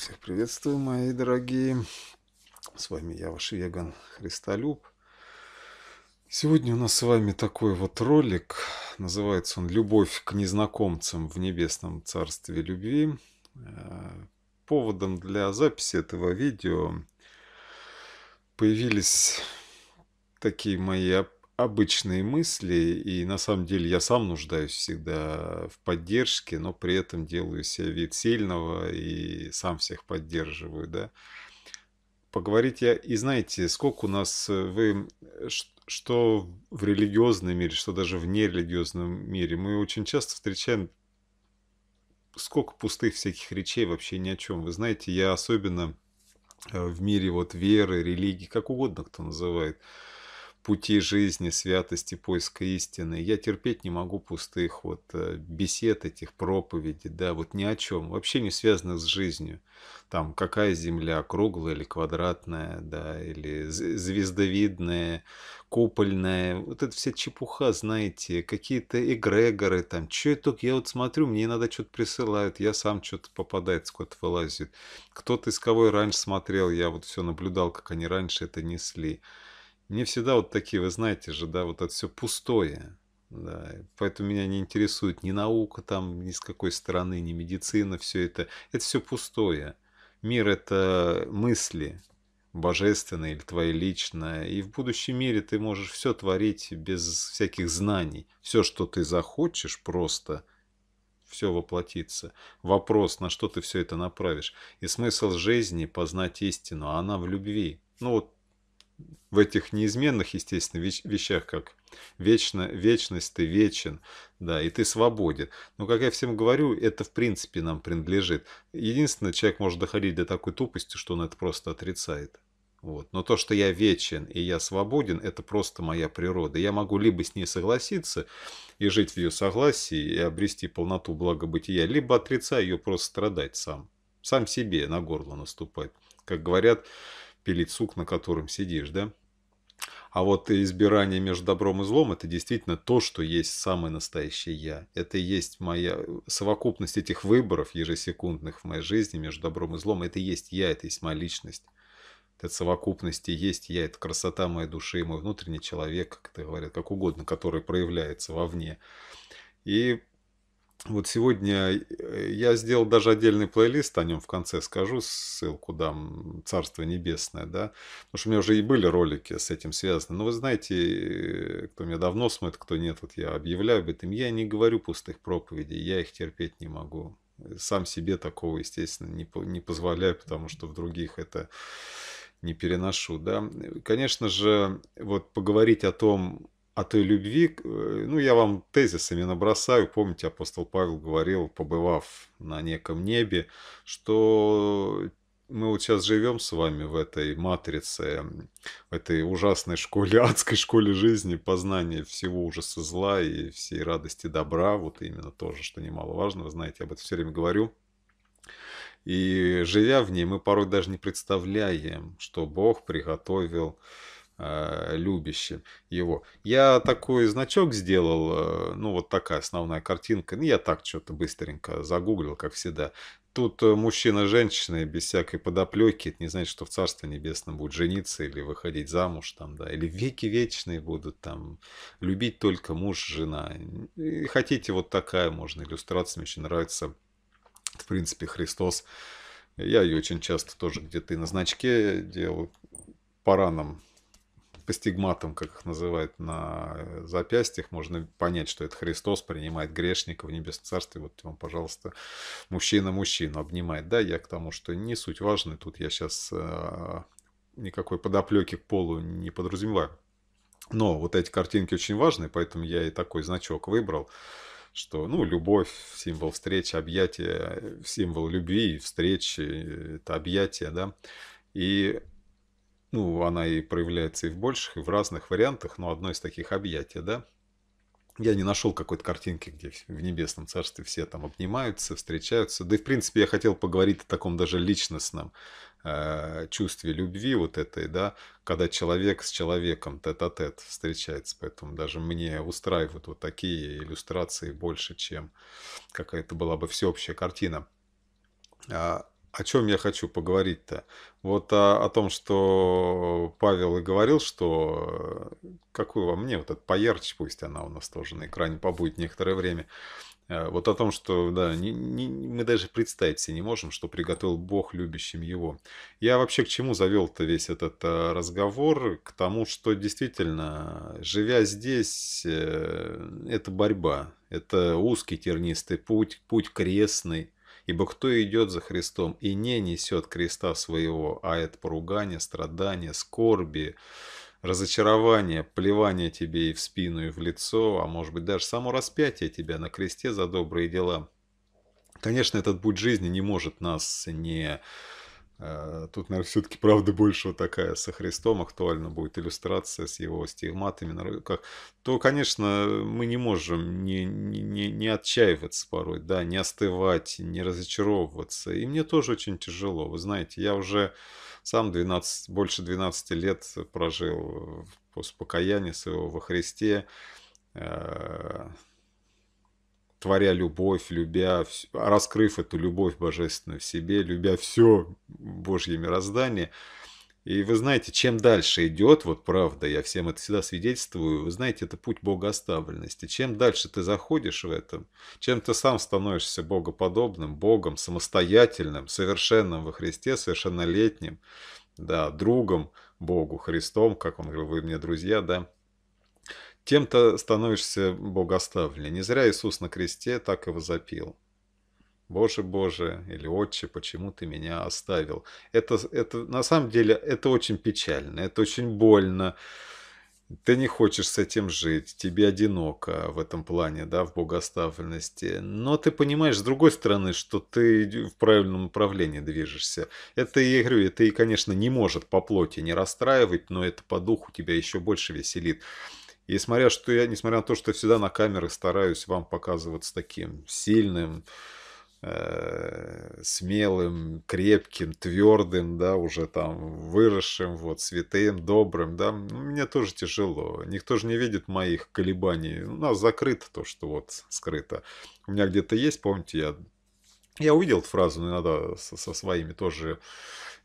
Всех приветствую, мои дорогие. С вами я, ваш веган Христолюб. Сегодня у нас с вами такой вот ролик. Называется он «Любовь к незнакомцам в небесном царстве любви». Э, поводом для записи этого видео появились такие мои обычные мысли, и на самом деле я сам нуждаюсь всегда в поддержке, но при этом делаю себе вид сильного и сам всех поддерживаю, да. Поговорить я, и знаете, сколько у нас, э, вы, э, что в религиозном мире, что даже в нерелигиозном мире, мы очень часто встречаем сколько пустых всяких речей вообще ни о чем. Вы знаете, я особенно э, в мире вот веры, религии, как угодно кто называет, пути жизни, святости, поиска истины. Я терпеть не могу пустых вот э, бесед этих проповедей, да, вот ни о чем, вообще не связанных с жизнью. Там, какая земля, круглая или квадратная, да, или звездовидная, купольная, вот это вся чепуха, знаете, какие-то эгрегоры там, что это, я вот смотрю, мне иногда что-то присылают, я сам что-то попадает, куда-то вылазит. Кто-то из кого я раньше смотрел, я вот все наблюдал, как они раньше это несли. Мне всегда вот такие, вы знаете же, да, вот это все пустое. Да, поэтому меня не интересует ни наука там, ни с какой стороны, ни медицина, все это. Это все пустое. Мир – это мысли, божественные или твои личные И в будущем мире ты можешь все творить без всяких знаний. Все, что ты захочешь, просто все воплотится. Вопрос, на что ты все это направишь. И смысл жизни – познать истину, а она в любви. Ну вот в этих неизменных, естественно, вещах, как вечно, вечность, ты вечен, да, и ты свободен. Но, как я всем говорю, это в принципе нам принадлежит. Единственное, человек может доходить до такой тупости, что он это просто отрицает. Вот. Но то, что я вечен и я свободен, это просто моя природа. Я могу либо с ней согласиться и жить в ее согласии и обрести полноту благобытия, либо отрицая ее, просто страдать сам. Сам себе на горло наступать. Как говорят, пилить сук, на котором сидишь, да? А вот избирание между добром и злом – это действительно то, что есть самое настоящее «я». Это и есть моя э, совокупность этих выборов ежесекундных в моей жизни между добром и злом. Это и есть я, это и есть моя личность. Это совокупность есть я, это красота моей души, мой внутренний человек, как это говорят, как угодно, который проявляется вовне. И вот сегодня э, я сделал даже отдельный плейлист, о нем в конце скажу, ссылку дам, «Царство небесное», да, потому что у меня уже и были ролики с этим связаны. Но вы знаете, э, кто меня давно смотрит, кто нет, вот я объявляю об этом, я не говорю пустых проповедей, я их терпеть не могу. Сам себе такого, естественно, не, не позволяю, потому что в других это не переношу, да. Конечно же, вот поговорить о том, о той любви, э, ну я вам тезисами набросаю, помните, апостол Павел говорил, побывав на неком небе, что мы вот сейчас живем с вами в этой матрице, в этой ужасной школе, адской школе жизни, познания всего ужаса зла и всей радости добра, вот именно тоже, что немаловажно, вы знаете, я об этом все время говорю. И живя в ней, мы порой даже не представляем, что Бог приготовил э, любящим его. Я такой значок сделал, э, ну вот такая основная картинка. Ну, я так что-то быстренько загуглил, как всегда. Тут э, мужчина женщина без всякой подоплеки, это не значит, что в Царстве Небесном будет жениться или выходить замуж, там, да, или веки вечные будут там любить только муж, жена. И хотите, вот такая можно иллюстрация, мне очень нравится, в принципе, Христос. Я ее очень часто тоже где-то и на значке делаю по ранам по стигматам, как их называют, на э, запястьях, можно понять, что это Христос принимает грешника в небесном царстве. Вот вам, пожалуйста, мужчина мужчину обнимает. Да, я к тому, что не суть важно, тут я сейчас э, никакой подоплеки к полу не подразумеваю. Но вот эти картинки очень важны, поэтому я и такой значок выбрал, что, ну, любовь, символ встречи, объятия, э, символ любви, встречи, это объятия, да. И ну, она и проявляется и в больших, и в разных вариантах, но одно из таких объятий, да? Я не нашел какой-то картинки, где в Небесном Царстве все там обнимаются, встречаются. Да и, в принципе, я хотел поговорить о таком даже личностном э, чувстве любви вот этой, да, когда человек с человеком тет-а-тет встречается. Поэтому даже мне устраивают вот такие иллюстрации больше, чем какая-то была бы всеобщая картина. А, о чем я хочу поговорить-то? Вот о, о том, что Павел и говорил, что э, какую во мне, вот этот поярче, пусть она у нас тоже на экране побудет некоторое время. Э, вот о том, что да, не, не, мы даже представить себе не можем, что приготовил Бог любящим его. Я вообще к чему завел-то весь этот э, разговор? К тому, что действительно, живя здесь, это борьба. Это узкий тернистый путь, путь крестный Ибо кто идет за Христом и не несет креста своего, а это поругание, страдание, скорби, разочарование, плевание тебе и в спину, и в лицо, а может быть даже само распятие тебя на кресте за добрые дела. Конечно, этот путь жизни не может нас не Э, тут, наверное, все-таки правда больше вот такая со Христом актуальна будет иллюстрация с его стигматами на руках. То, конечно, мы не можем не, не, не отчаиваться порой, да, не остывать, не разочаровываться. И мне тоже очень тяжело. Вы знаете, я уже сам 12, больше 12 лет прожил после покаяния своего во Христе э, творя любовь, любя, раскрыв эту любовь божественную в себе, любя все Божье мироздание. И вы знаете, чем дальше идет, вот правда, я всем это всегда свидетельствую, вы знаете, это путь богооставленности. Чем дальше ты заходишь в этом, чем ты сам становишься богоподобным, богом, самостоятельным, совершенным во Христе, совершеннолетним, да, другом Богу, Христом, как он говорил, вы мне друзья, да, тем-то становишься богоставленнее. Не зря Иисус на кресте так и возопил. Боже, Боже, или Отче, почему ты меня оставил? Это, это на самом деле это очень печально, это очень больно. Ты не хочешь с этим жить, тебе одиноко в этом плане, да, в богоставленности. Но ты понимаешь, с другой стороны, что ты в правильном направлении движешься. Это, я говорю, это и, конечно, не может по плоти не расстраивать, но это по духу тебя еще больше веселит. И смотря, что я, несмотря на то, что всегда на камеры стараюсь вам показываться таким сильным, э, смелым, крепким, твердым, да, уже там выросшим, вот, святым, добрым, да, ну, мне тоже тяжело. Никто же не видит моих колебаний. У нас закрыто то, что вот скрыто. У меня где-то есть, помните, я, я увидел эту фразу, но иногда со, со своими тоже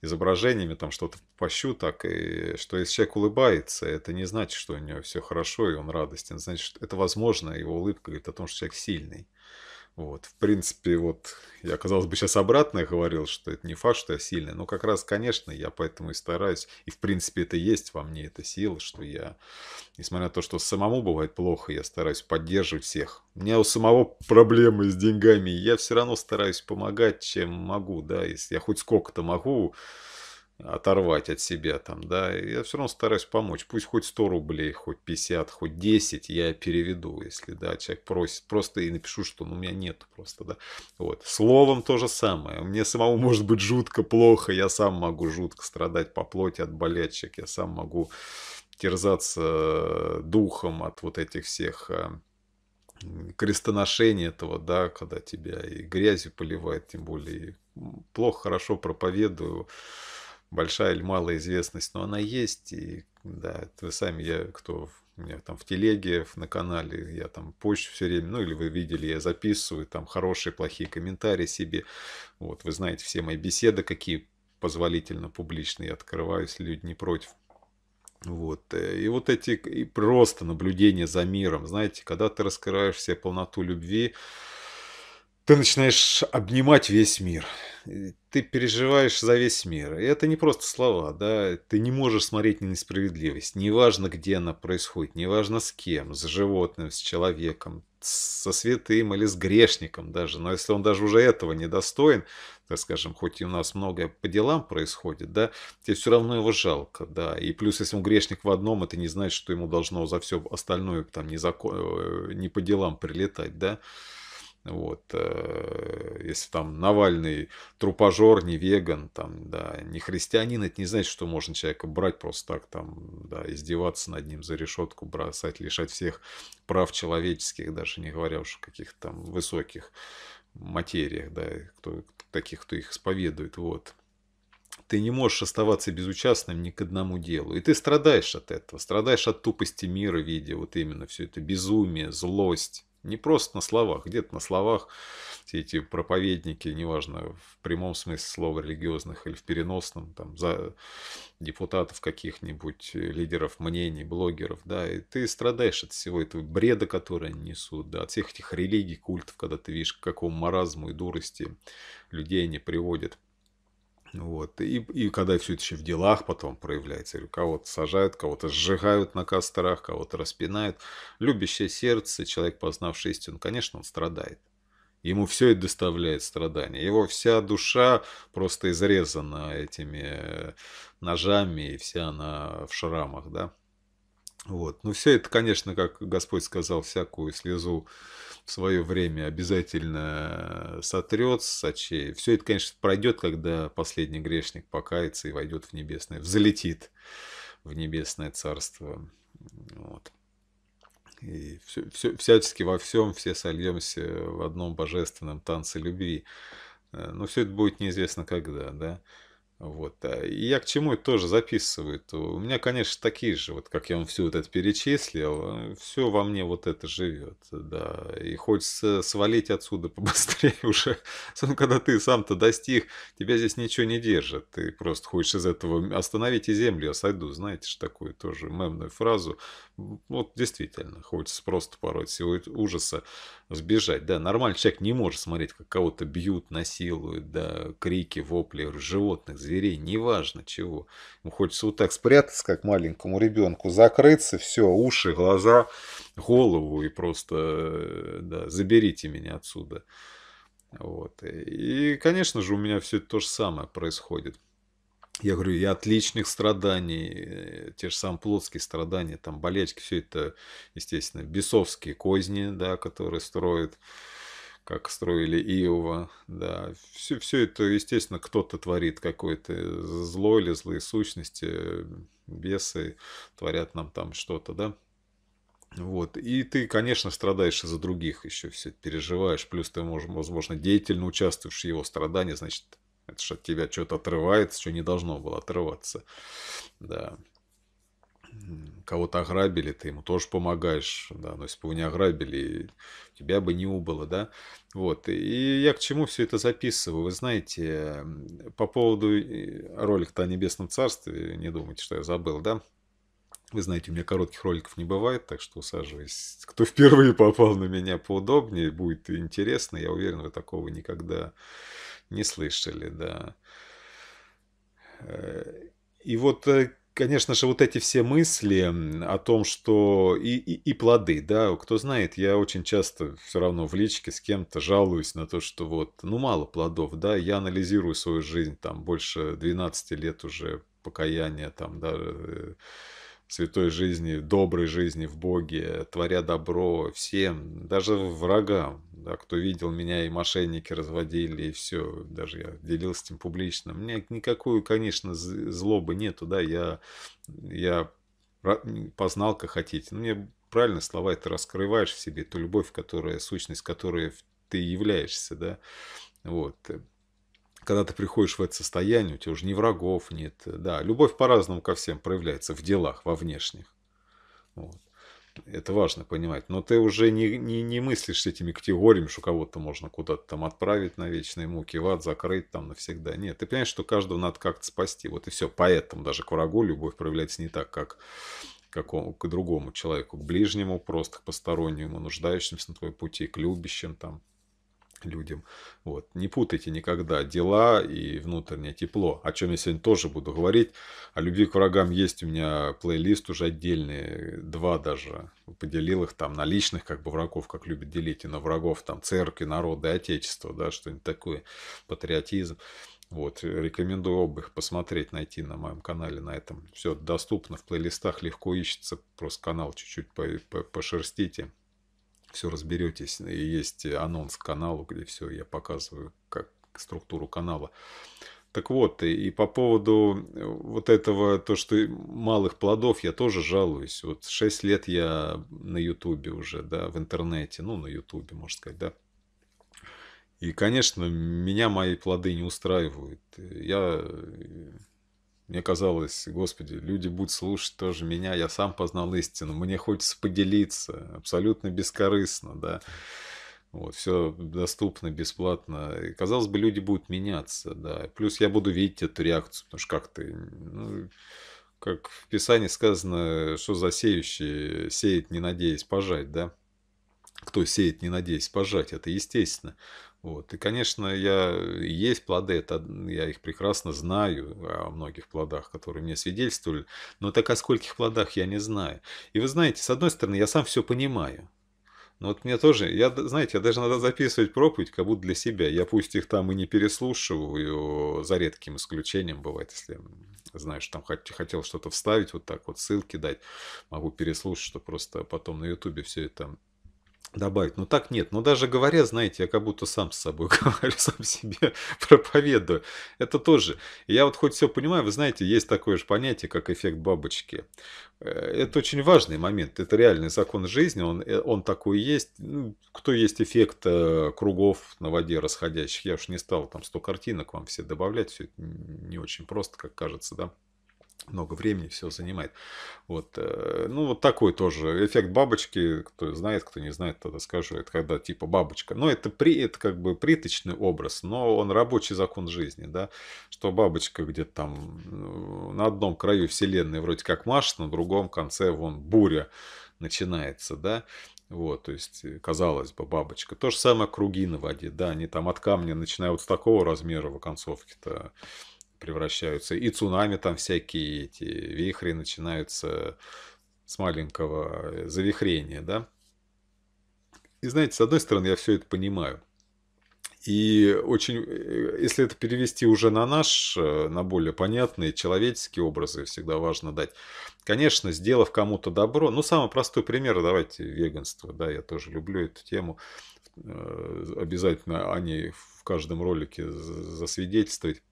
изображениями, там что-то пощу так, и что если человек улыбается, это не значит, что у него все хорошо и он радостен, значит, это возможно, его улыбка говорит о том, что человек сильный. Вот, в принципе, вот я, казалось бы, сейчас обратно говорил, что это не факт, что я сильный, но как раз, конечно, я поэтому и стараюсь, и, в принципе, это есть во мне, эта сила, что я, несмотря на то, что самому бывает плохо, я стараюсь поддерживать всех. У меня у самого проблемы с деньгами, я все равно стараюсь помогать, чем могу, да, если я хоть сколько-то могу, оторвать от себя там, да, я все равно стараюсь помочь. Пусть хоть 100 рублей, хоть 50, хоть 10 я переведу, если, да, человек просит. Просто и напишу, что ну, у меня нет просто, да. Вот. Словом то же самое. Мне самому может быть жутко плохо, я сам могу жутко страдать по плоти от болячек, я сам могу терзаться духом от вот этих всех э, крестоношение этого, да, когда тебя и грязью поливает, тем более плохо, хорошо проповедую, большая или малая известность, но она есть, и да, вы сами, я, кто у меня там в телеге, на канале, я там почту все время, ну или вы видели, я записываю там хорошие, плохие комментарии себе, вот, вы знаете все мои беседы, какие позволительно публичные, я открываюсь, люди не против. Вот. Э, и вот эти и просто наблюдения за миром, знаете, когда ты раскрываешь себе полноту любви, ты начинаешь обнимать весь мир. Ты переживаешь за весь мир. И это не просто слова, да. Ты не можешь смотреть на несправедливость. Неважно, где она происходит, неважно с кем, с животным, с человеком, со святым или с грешником даже. Но если он даже уже этого не достоин, так скажем, хоть и у нас многое по делам происходит, да, тебе все равно его жалко, да. И плюс, если он грешник в одном, это не значит, что ему должно за все остальное там не, закон... Э, не по делам прилетать, да. Вот, э, если там Навальный трупожор не веган, там, да, не христианин, это не значит, что можно человека брать просто так, там, да, издеваться над ним за решетку, бросать, лишать всех прав человеческих, даже не говоря уж о каких-то там высоких материях, да, кто, таких, кто их исповедует, вот. Ты не можешь оставаться безучастным ни к одному делу. И ты страдаешь от этого, страдаешь от тупости мира, видя вот именно все это безумие, злость, не просто на словах, где-то на словах все эти проповедники, неважно, в прямом смысле слова религиозных или в переносном, там, за депутатов каких-нибудь, э, лидеров мнений, блогеров, да, и ты страдаешь от всего этого бреда, который они несут, да, от всех этих религий, культов, когда ты видишь, к какому маразму и дурости людей они приводят. Вот. И, и когда все это еще в делах потом проявляется, кого-то сажают, кого-то сжигают на кострах, кого-то распинают. Любящее сердце, человек, познавший истину, конечно, он страдает. Ему все это доставляет страдания. Его вся душа просто изрезана этими э, ножами, и вся она в шрамах, да. Вот. Ну, все это, конечно, как Господь сказал, всякую слезу в свое время обязательно э, сотрет с Все это, конечно, пройдет, когда последний грешник покается и войдет в небесное, взлетит в небесное царство. Вот. И все, все, всячески во всем все сольемся в одном божественном танце любви. Э, но все это будет неизвестно когда, да. Вот. А, и я к чему это тоже записываю. То у меня, конечно, такие же, вот как я вам все вот это перечислил, все во мне вот это живет, да. И хочется свалить отсюда побыстрее уже. Когда ты сам-то достиг, тебя здесь ничего не держит. Ты просто хочешь из этого остановить «остановите землю, я сойду». Знаете же такую тоже мемную фразу вот действительно, хочется просто порой всего ужаса сбежать. Да, нормальный человек не может смотреть, как кого-то бьют, насилуют, да, крики, вопли животных, зверей, неважно чего. Ему хочется вот так спрятаться, как маленькому ребенку, закрыться, все, уши, глаза, голову и просто, э, да, заберите меня отсюда. Вот. И, конечно же, у меня все то же самое происходит я говорю, и от личных страданий, э, те же самые плотские страдания, там болячки, все это, естественно, бесовские козни, да, которые строят, как строили Иова, да, все, все это, естественно, кто-то творит какое-то зло или злые сущности, бесы творят нам там что-то, да, вот. И ты, конечно, страдаешь из-за других еще все переживаешь. Плюс ты, можешь, возможно, деятельно участвуешь в его страдании, значит, это же от тебя что-то отрывается, что не должно было отрываться. Да. Кого-то ограбили, ты ему тоже помогаешь, да, но если бы его не ограбили, тебя бы не убыло, да. Вот, и я к чему все это записываю, вы знаете, по поводу э, ролика о Небесном Царстве, не думайте, что я забыл, да, вы знаете, у меня коротких роликов не бывает, так что усаживайся. Кто впервые попал на меня поудобнее, будет интересно. Я уверен, вы такого никогда не слышали, да. Э, и вот, э, конечно же, вот эти все мысли о том, что и, и, и плоды, да, кто знает, я очень часто все равно в личке с кем-то жалуюсь на то, что вот, ну, мало плодов, да, я анализирую свою жизнь, там, больше 12 лет уже покаяния, там, да, э, святой жизни, доброй жизни в Боге, творя добро всем, даже врагам. Да, кто видел меня, и мошенники разводили, и все. Даже я делился этим публично. У меня никакой, конечно, злобы нету, да, я, я познал, как хотите. Но ну, мне правильно слова ты раскрываешь в себе, ту любовь, которая, сущность которой ты являешься, да. Вот когда ты приходишь в это состояние, у тебя уже ни врагов нет. Да, любовь по-разному ко всем проявляется в делах, во внешних. Вот. Это важно понимать. Но ты уже не, не, не мыслишь этими категориями, что кого-то можно куда-то там отправить на вечные муки, в ад закрыть там навсегда. Нет, ты понимаешь, что каждого надо как-то спасти. Вот и все. Поэтому даже к врагу любовь проявляется не так, как какому, к другому человеку, к ближнему, просто к постороннему, нуждающимся на твоем пути, к любящим там людям. Вот. Не путайте никогда дела и внутреннее тепло, о чем я сегодня тоже буду говорить. О любви к врагам есть у меня плейлист уже отдельный, два даже. Поделил их там на личных как бы врагов, как любят делить, и на врагов там церкви, народа и отечества, да, что-нибудь такое, патриотизм. Вот, рекомендую оба их посмотреть, найти на моем канале на этом. Все доступно в плейлистах, легко ищется. Просто канал чуть-чуть пошерстите все разберетесь. И есть анонс к каналу, где все я показываю, как структуру канала. Так вот, и, и по поводу э, вот этого, то, что малых плодов, я тоже жалуюсь. Вот 6 лет я на Ютубе уже, да, в интернете, ну, на Ютубе, можно сказать, да. И, конечно, меня мои плоды не устраивают. Я э, мне казалось, господи, люди будут слушать тоже меня, я сам познал истину, мне хочется поделиться, абсолютно бескорыстно, да. Вот, все доступно, бесплатно. И, казалось бы, люди будут меняться, да. Плюс я буду видеть эту реакцию, потому что как ты... Ну, как в Писании сказано, что за сеющий сеет, не надеясь пожать, да? Кто сеет, не надеясь пожать, это естественно. Вот. И, конечно, я есть плоды, это, я их прекрасно знаю, о многих плодах, которые мне свидетельствовали, но так о скольких плодах я не знаю. И вы знаете, с одной стороны, я сам все понимаю, но вот мне тоже, я, знаете, я даже надо записывать проповедь, как будто для себя. Я пусть их там и не переслушиваю, за редким исключением бывает, если знаю, что там хотел что-то вставить, вот так вот ссылки дать, могу переслушать, что просто потом на ютубе все это добавить. но ну так нет. Но ну даже говоря, знаете, я как будто сам с собой говорю, сам себе проповедую. Это тоже. Я вот хоть все понимаю, вы знаете, есть такое же понятие, как эффект бабочки. Э, это очень важный момент. Это реальный закон жизни, он, э, он такой есть. Ну, кто есть эффект э, кругов на воде расходящих? Я уж не стал там 100 картинок вам все добавлять. Все это не очень просто, как кажется, да много времени все занимает. Вот. Э, ну, вот такой тоже эффект бабочки. Кто знает, кто не знает, тогда скажу. Это когда типа бабочка. Но ну, это, при, это как бы приточный образ, но он рабочий закон жизни, да. Что бабочка где-то там э, на одном краю вселенной вроде как машет, на другом конце вон буря начинается, да. Вот, то есть, э, казалось бы, бабочка. То же самое круги на воде, да, они там от камня начинают с такого размера в оконцовке-то превращаются, и цунами там всякие эти вихри начинаются с маленького э, завихрения, да. И знаете, с одной стороны, я все это понимаю. И очень, э, если это перевести уже на наш, э, на более понятные человеческие образы, всегда важно дать. Конечно, сделав кому-то добро, ну, самый простой пример, давайте веганство, да, я тоже люблю эту тему, обязательно они в каждом ролике засвидетельствовать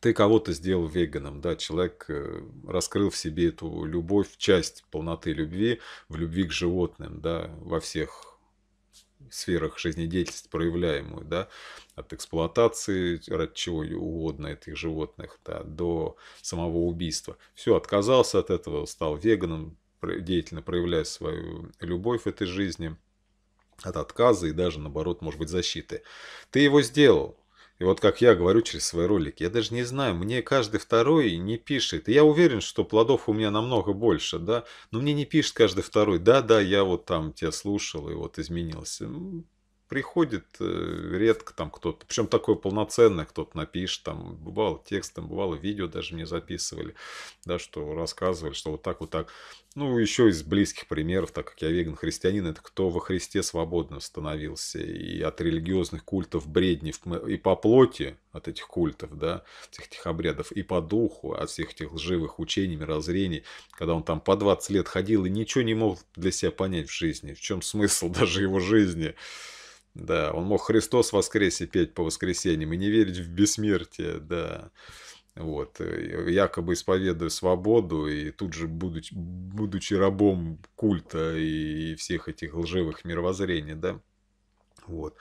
ты кого-то сделал веганом, да, человек э, раскрыл в себе эту любовь, часть полноты любви, в любви к животным, да, во всех сферах жизнедеятельности проявляемую, да, от эксплуатации, ради чего угодно этих животных, да, до самого убийства. Все, отказался от этого, стал веганом, деятельно проявляя свою любовь в этой жизни, от отказа и даже, наоборот, может быть, защиты. Ты его сделал, и вот как я говорю через свои ролики, я даже не знаю, мне каждый второй не пишет. И я уверен, что плодов у меня намного больше, да, но мне не пишет каждый второй. Да-да, я вот там тебя слушал и вот изменился приходит э, редко там кто-то, причем такой полноценный кто-то напишет, там бывало текстом, бывало видео даже мне записывали, да, что рассказывали, что вот так, вот так. Ну, еще из близких примеров, так как я веган-христианин, это кто во Христе свободно становился и от религиозных культов бредни, и по плоти от этих культов, да, всех этих обрядов, и по духу, от всех этих лживых учений, мирозрений, когда он там по 20 лет ходил и ничего не мог для себя понять в жизни, в чем смысл даже его жизни. Да, он мог Христос воскресе петь по воскресеньям и не верить в бессмертие, да. Вот, э, якобы исповедуя свободу, и тут же, будучи, будучи рабом культа и, всех этих лживых мировоззрений, да, вот.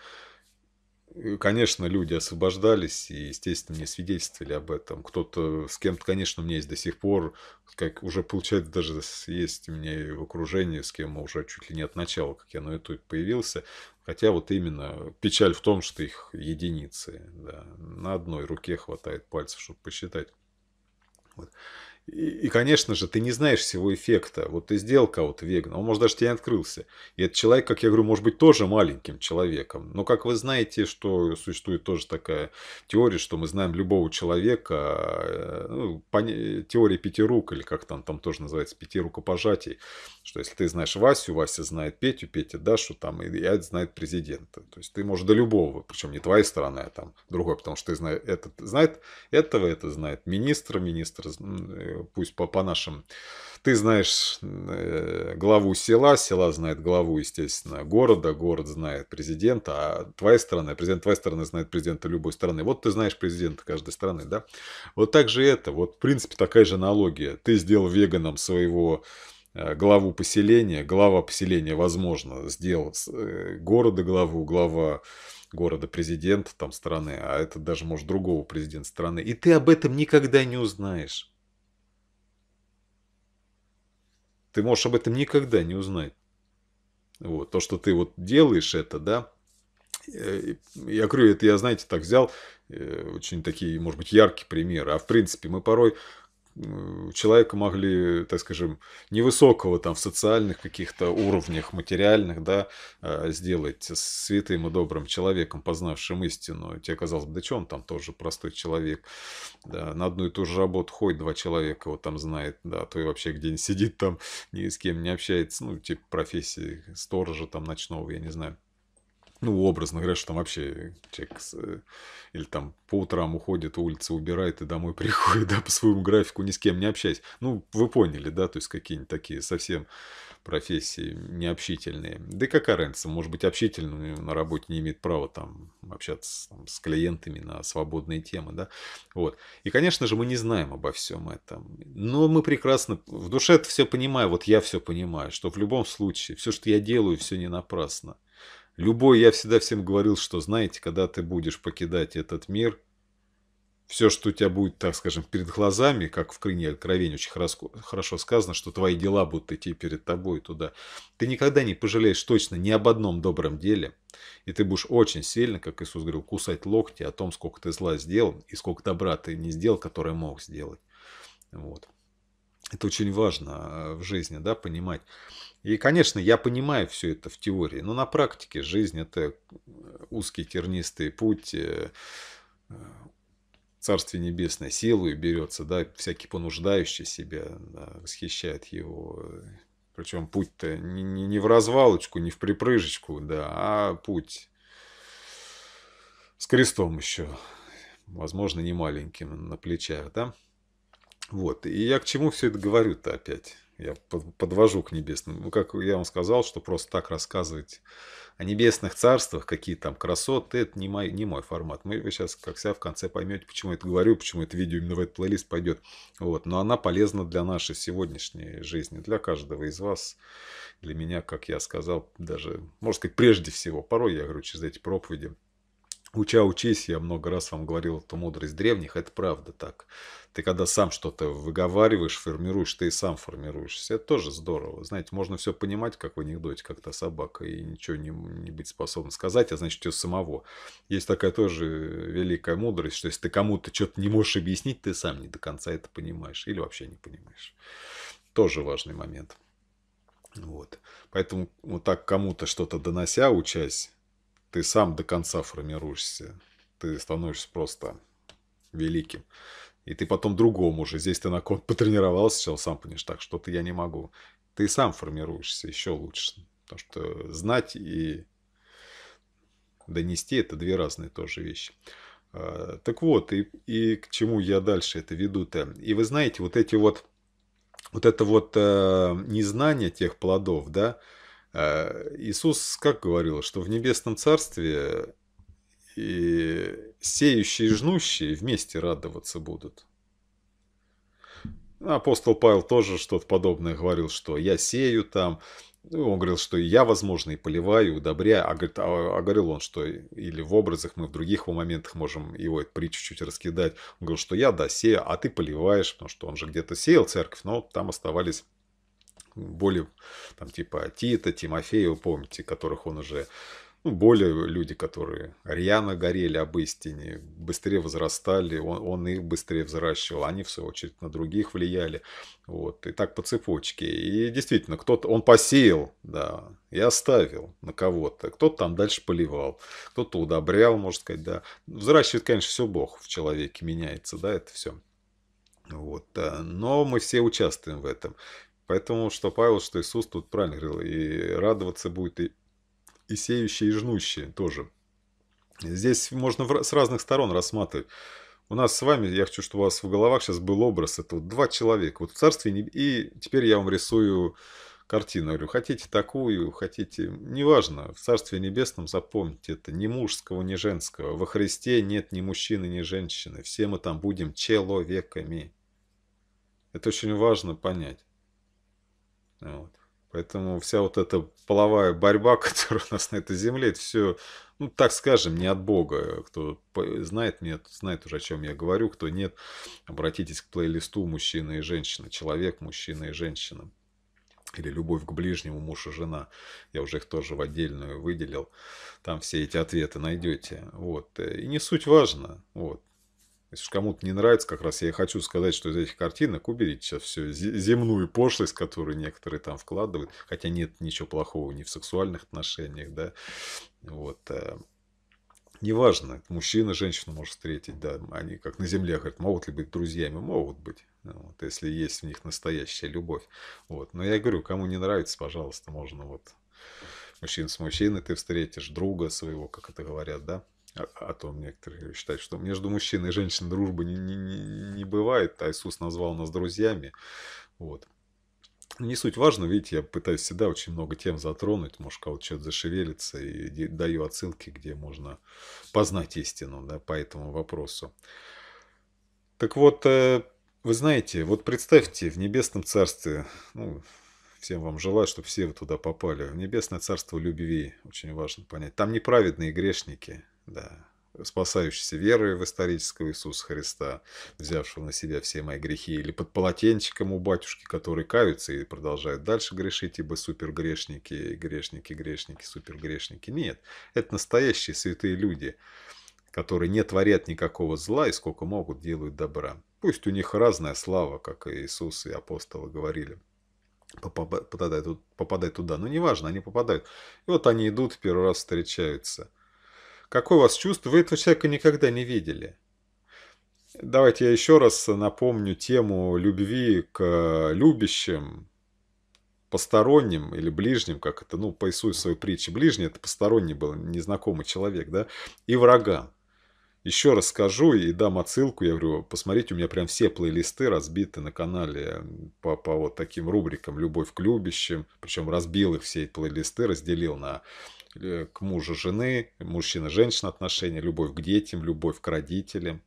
конечно, люди освобождались и, естественно, мне свидетельствовали об этом. Кто-то с кем-то, конечно, у меня есть до сих пор, как уже получается, даже есть у меня в окружении, с кем уже чуть ли не от начала, как я на YouTube появился, Хотя вот именно печаль в том, что их единицы. Да. На одной руке хватает пальцев, чтобы посчитать. Вот. И, и, конечно же, ты не знаешь всего эффекта. Вот ты сделал кого-то вегана, он, может, даже тебе не открылся. И этот человек, как я говорю, может быть тоже маленьким человеком. Но, как вы знаете, что существует тоже такая теория, что мы знаем любого человека, э, ну, теория пяти рук, или как там, там тоже называется, пяти рукопожатий, что если ты знаешь Васю, Вася знает Петю, Петя Дашу, там, и я знает президента. То есть ты можешь до любого, причем не твоей стороны, а там другой, потому что ты знаешь, этот знает этого, это знает министра, министр пусть по, по нашим. Ты знаешь э, главу села, села знает главу, естественно, города, город знает президента, а твоя страна, президент твоей страны знает президента любой страны. Вот ты знаешь президента каждой страны, да? Вот так же это, вот в принципе такая же аналогия. Ты сделал веганом своего э, главу поселения, глава поселения, возможно, сделал э, города главу, глава города президента там страны, а это даже может другого президента страны. И ты об этом никогда не узнаешь. ты можешь об этом никогда не узнать. Вот, то, что ты вот делаешь это, да, э, я говорю, это я, знаете, так взял, э, очень такие, может быть, яркие примеры, а в принципе мы порой Э, человека могли, так скажем, невысокого там в социальных каких-то уровнях материальных, да, э, сделать святым и добрым человеком, познавшим истину. Тебе казалось бы, да что он там тоже простой человек, да, на одну и ту же работу ходит два человека, вот там знает, да, а то и вообще где-нибудь сидит там, ни с кем не общается, ну, типа профессии сторожа там ночного, я не знаю, ну, образно говоря, что там вообще человек с, э, или там по утрам уходит, улицы убирает и домой приходит, да, по своему графику ни с кем не общаясь. Ну, вы поняли, да, то есть какие-нибудь такие совсем профессии необщительные. Да и как аренца, может быть, общительный на работе не имеет права там общаться там, с клиентами на свободные темы, да. Вот. И, конечно же, мы не знаем обо всем этом. Но мы прекрасно, в душе это все понимаю, вот я все понимаю, что в любом случае, все, что я делаю, все не напрасно. Любой, я всегда всем говорил, что, знаете, когда ты будешь покидать этот мир, все, что у тебя будет, так скажем, перед глазами, как в «Крыне откровения» очень хорошо сказано, что твои дела будут идти перед тобой туда. Ты никогда не пожалеешь точно ни об одном добром деле, и ты будешь очень сильно, как Иисус говорил, кусать локти о том, сколько ты зла сделал и сколько добра ты не сделал, которое мог сделать. Вот. Это очень важно э, в жизни, да, понимать. И, конечно, я понимаю все это в теории, но на практике жизнь – это э, узкий тернистый путь, э, Царствие Небесное силою берется, да, всякий понуждающий себя да, восхищает его. Причем путь-то не, не, не в развалочку, не в припрыжечку, да, а путь с крестом еще, возможно, не маленьким на плечах, да. Вот. И я к чему все это говорю-то опять? Я подвожу к небесным. Ну, как я вам сказал, что просто так рассказывать о небесных царствах, какие там красоты, это не мой, не мой формат. Мы сейчас, как вся в конце поймете, почему я это говорю, почему это видео именно в этот плейлист пойдет. Вот. Но она полезна для нашей сегодняшней жизни, для каждого из вас, для меня, как я сказал, даже, можно сказать, прежде всего. Порой я говорю через эти проповеди, Уча, учись, я много раз вам говорил эту мудрость древних, это правда так. Ты когда сам что-то выговариваешь, формируешь, ты и сам формируешься. Это тоже здорово. Знаете, можно все понимать, как в анекдоте, как то собака, и ничего не, не быть способным сказать, а значит, ее самого. Есть такая тоже великая мудрость, что если ты кому-то что-то не можешь объяснить, ты сам не до конца это понимаешь или вообще не понимаешь. Тоже важный момент. Вот. Поэтому вот так кому-то что-то донося, учась, ты сам до конца формируешься. Ты становишься просто великим. И ты потом другому уже. Здесь ты на ком потренировался, сначала сам понимаешь, так, что-то я не могу. Ты сам формируешься еще лучше. Потому что знать и донести – это две разные тоже вещи. А, так вот, и, и к чему я дальше это веду-то. И вы знаете, вот эти вот, вот это вот э, незнание тех плодов, да, э, Э, Иисус как говорил, что в небесном царстве и э, сеющие и жнущие вместе радоваться будут. Апостол Павел тоже что-то подобное говорил, что я сею там, ну, он говорил, что я, возможно, и поливаю, и удобряю. А, говорит, а, а говорил он, что или в образах мы в других моментах можем его эту притчу чуть раскидать. Он говорил, что я, да, сею, а ты поливаешь, потому что он же где-то сеял церковь, но там оставались более, там, типа Тита, Тимофея, вы помните, которых он уже ну, более люди, которые рьяно горели об истине, быстрее возрастали, он, он их быстрее взращивал, они, в свою очередь, на других влияли. Вот, и так по цепочке. И действительно, кто-то, он посеял, да, и оставил на кого-то. Кто-то там дальше поливал, кто-то удобрял, можно сказать, да. Взращивает, конечно, все Бог в человеке, меняется, да, это все. Вот, э, Но мы все участвуем в этом. Поэтому, что Павел, что Иисус тут правильно говорил, и радоваться будет и, и сеющие, и жнущие тоже. Здесь можно в, с разных сторон рассматривать. У нас с вами, я хочу, чтобы у вас в головах сейчас был образ, это вот два человека, вот в царстве, и теперь я вам рисую картину. говорю, хотите такую, хотите... Неважно, в Царстве Небесном запомните это. Ни мужского, ни женского. Во Христе нет ни мужчины, ни женщины. Все мы там будем человеками. Это очень важно понять. Вот. Поэтому вся вот эта половая борьба, которая у нас на этой земле, это все, ну, так скажем, не от Бога. Кто знает, нет, знает уже, о чем я говорю. Кто нет, обратитесь к плейлисту «Мужчина и женщина», «Человек, мужчина и женщина» или «Любовь к ближнему, муж и жена». Я уже их тоже в отдельную выделил. Там все эти ответы найдете. Вот. И не суть важно. Вот. Если кому-то не нравится, как раз я и хочу сказать, что из этих картинок уберите сейчас все земную пошлость, которую некоторые там вкладывают. Хотя нет ничего плохого ни в сексуальных отношениях, да. Вот. Э, неважно, мужчина женщину может встретить, да, они как на земле говорят, могут ли быть друзьями, могут быть, вот, если есть в них настоящая любовь, вот, но я говорю, кому не нравится, пожалуйста, можно вот мужчин с мужчиной ты встретишь, друга своего, как это говорят, да, а, а то некоторые считают, что между мужчиной и женщиной дружбы не, не, не не бывает, а Иисус назвал нас друзьями. Вот. Ну, не суть важно, видите, я пытаюсь всегда очень много тем затронуть, может, кого-то что-то зашевелится, и даю отсылки, где можно познать истину да, по этому вопросу. Так вот, э, вы знаете, вот представьте, в Небесном Царстве, ну, всем вам желаю, чтобы все вы туда попали, в Небесное Царство любви, очень важно понять, там неправедные грешники, да, спасающийся верой в исторического Иисуса Христа, взявшего на себя все мои грехи, или под полотенчиком у батюшки, которые каются и продолжают дальше грешить, ибо супергрешники, грешники, грешники, супергрешники. Нет, это настоящие святые люди, которые не творят никакого зла и сколько могут делают добра. Пусть у них разная слава, как и Иисус и апостолы говорили попадают, попадают туда. Но неважно, они попадают. И вот они идут, первый раз встречаются – Какое у вас чувство? Вы этого человека никогда не видели. Давайте я еще раз напомню тему любви к э, любящим, посторонним или ближним, как это, ну, по Иисусу своей притче, ближний – это посторонний был, незнакомый человек, да, и врагам. Еще раз скажу и дам отсылку, я говорю, посмотрите, у меня прям все плейлисты разбиты на канале по, по вот таким рубрикам «Любовь к любящим», причем разбил их все эти плейлисты, разделил на Э, к мужу жены, мужчина-женщина отношения, любовь к детям, любовь к родителям,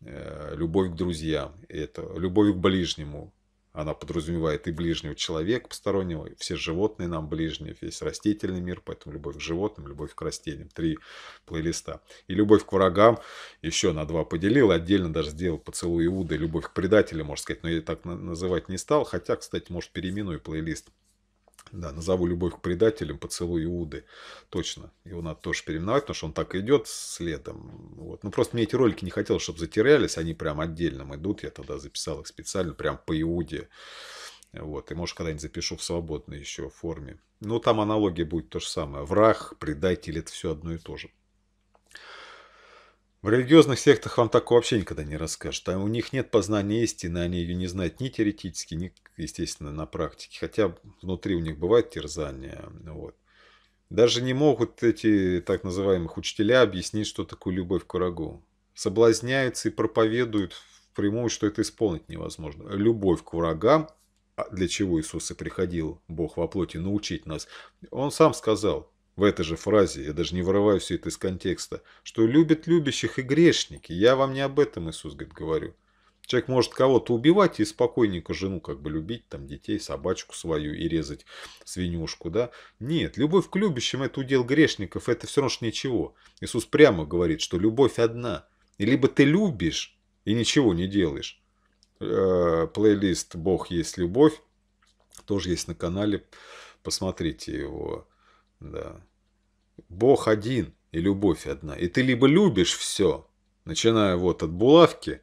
э, любовь к друзьям, это любовь к ближнему. Она подразумевает и ближнего человека постороннего, и все животные нам ближние, весь растительный мир, поэтому любовь к животным, любовь к растениям. Три плейлиста. И любовь к врагам еще на два поделил, отдельно даже сделал поцелуй Иуда, любовь к предателю можно сказать, но я так называть не стал, хотя, кстати, может, переименую плейлист да, назову «Любовь к предателям», «Поцелуй Иуды». Точно, его надо тоже переименовать, потому что он так идет следом. Вот. Ну, просто мне эти ролики не хотелось, чтобы затерялись, они прям отдельно идут. Я тогда записал их специально, прям по Иуде. Вот, и, может, когда-нибудь запишу в свободной еще форме. Ну там аналогия будет то же самое. Враг, предатель – это все одно и то же. В религиозных сектах вам такого вообще никогда не расскажут. А у них нет познания истины, они ее не знают ни теоретически, ни, естественно, на практике. Хотя внутри у них бывает терзание. Вот. Даже не могут эти так называемых учителя объяснить, что такое любовь к врагу. Соблазняются и проповедуют впрямую, что это исполнить невозможно. Любовь к врагам, а для чего Иисус и приходил, Бог во плоти, научить нас. Он сам сказал, в этой же фразе, я даже не вырываю все это из контекста, что любят любящих и грешники. Я вам не об этом, Иисус говорит, говорю. Человек может кого-то убивать и спокойненько жену как бы любить, там детей, собачку свою и резать свинюшку, да? Нет, любовь к любящим – это удел грешников, это все равно ж ничего. Иисус прямо говорит, что любовь одна. И либо ты любишь и ничего не делаешь. Э, плейлист «Бог есть любовь» тоже есть на канале, посмотрите его, да. Бог один и любовь одна. И ты либо любишь все, начиная вот от булавки,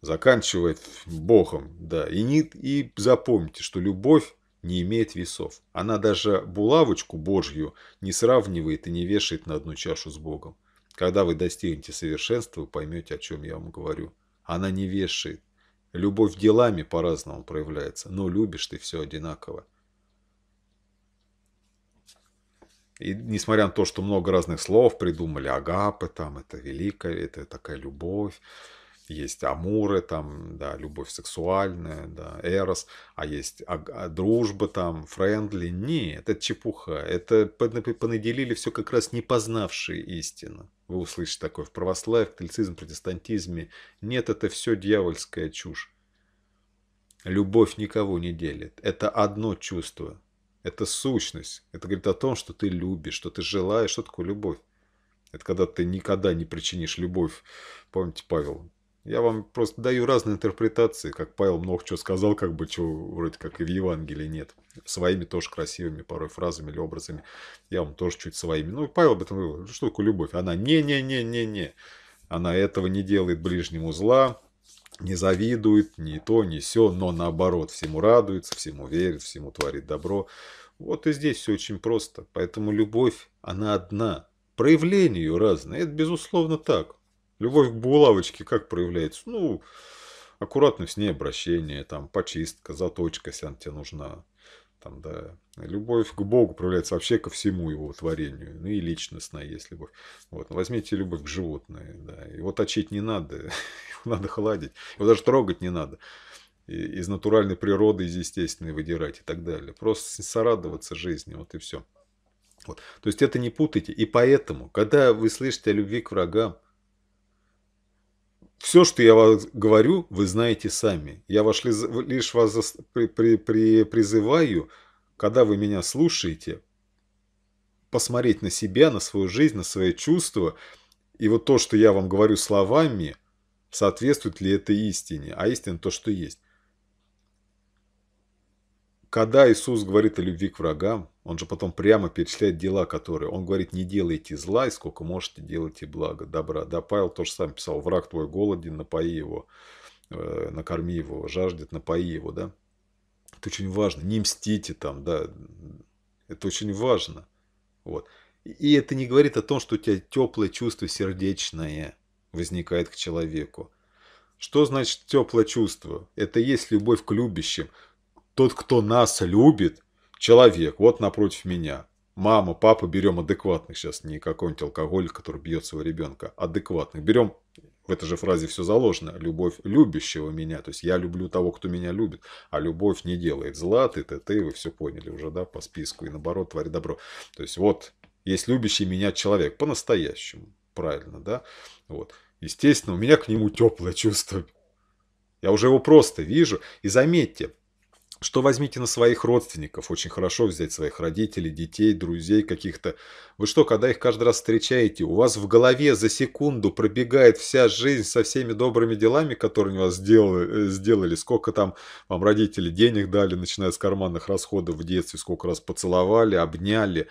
заканчивая Богом, да. И, не, и запомните, что любовь не имеет весов. Она даже булавочку Божью не сравнивает и не вешает на одну чашу с Богом. Когда вы достигнете совершенства, вы поймете, о чем я вам говорю. Она не вешает. Любовь делами по-разному проявляется, но любишь ты все одинаково. И несмотря на то, что много разных слов придумали, агапы там, это великая, это такая любовь, есть амуры там, да, любовь сексуальная, да, эрос, а есть а, а, дружба там, френдли. Нет, это чепуха. Это понаделили все как раз не познавшие истину. Вы услышите такое в православии, в католицизме, протестантизме. Нет, это все дьявольская чушь. Любовь никого не делит. Это одно чувство. Это сущность. Это говорит о том, что ты любишь, что ты желаешь. Что такое любовь? Это когда ты никогда не причинишь любовь. Помните, Павел? Я вам просто даю разные интерпретации, как Павел много чего сказал, как бы чего вроде как и в Евангелии нет. Своими тоже красивыми порой фразами или образами. Я вам тоже чуть своими. Ну, Павел об этом говорил. Что такое любовь? Она не-не-не-не-не. Она этого не делает ближнему зла, не завидует, ни то, ни все, но наоборот, всему радуется, всему верит, всему творит добро. Вот и здесь все очень просто. Поэтому любовь, она одна. Проявления ее разные. Это безусловно так. Любовь к булавочке как проявляется? Ну, аккуратность с ней обращение, там, почистка, заточка, если она тебе нужна там, да. Любовь к Богу проявляется вообще ко всему его творению, ну и личностная есть любовь. Вот. Ну, возьмите любовь к животным, да. Его точить не надо, его надо холодить, его даже трогать не надо. И, из натуральной природы, из естественной выдирать и так далее. Просто сорадоваться жизни, вот и все. Вот. То есть это не путайте. И поэтому, когда вы слышите о любви к врагам, все, что я вам говорю, вы знаете сами. Я ваш, лишь вас при, при, при, призываю, когда вы меня слушаете, посмотреть на себя, на свою жизнь, на свои чувства. И вот то, что я вам говорю словами, соответствует ли это истине. А истина то, что есть. Когда Иисус говорит о любви к врагам, он же потом прямо перечисляет дела, которые... Он говорит, не делайте зла, и сколько можете, делайте благо, добра. Да, Павел тоже сам писал, враг твой голоден, напои его, э, накорми его, жаждет, напои его, да. Это очень важно. Не мстите там, да. Это очень важно. Вот. И это не говорит о том, что у тебя теплое чувство сердечное возникает к человеку. Что значит теплое чувство? Это есть любовь к любящим. Тот, кто нас любит, Человек, вот напротив меня. Мама, папа, берем адекватных сейчас, не какой-нибудь алкоголь, который бьет своего ребенка, адекватных. Берем, в этой же фразе все заложено, любовь любящего меня, то есть я люблю того, кто меня любит, а любовь не делает зла, ты, ты, ты, вы все поняли уже, да, по списку, и наоборот, твори добро. То есть вот есть любящий меня человек, по-настоящему, правильно, да, вот. Естественно, у меня к нему теплое чувство. Я уже его просто вижу. И заметьте, что возьмите на своих родственников. Очень хорошо взять своих родителей, детей, друзей каких-то. Вы что, когда их каждый раз встречаете, у вас в голове за секунду пробегает вся жизнь со всеми добрыми делами, которые у вас сделали, э, сделали сколько там вам родители денег дали, начиная с карманных расходов в детстве, сколько раз поцеловали, обняли,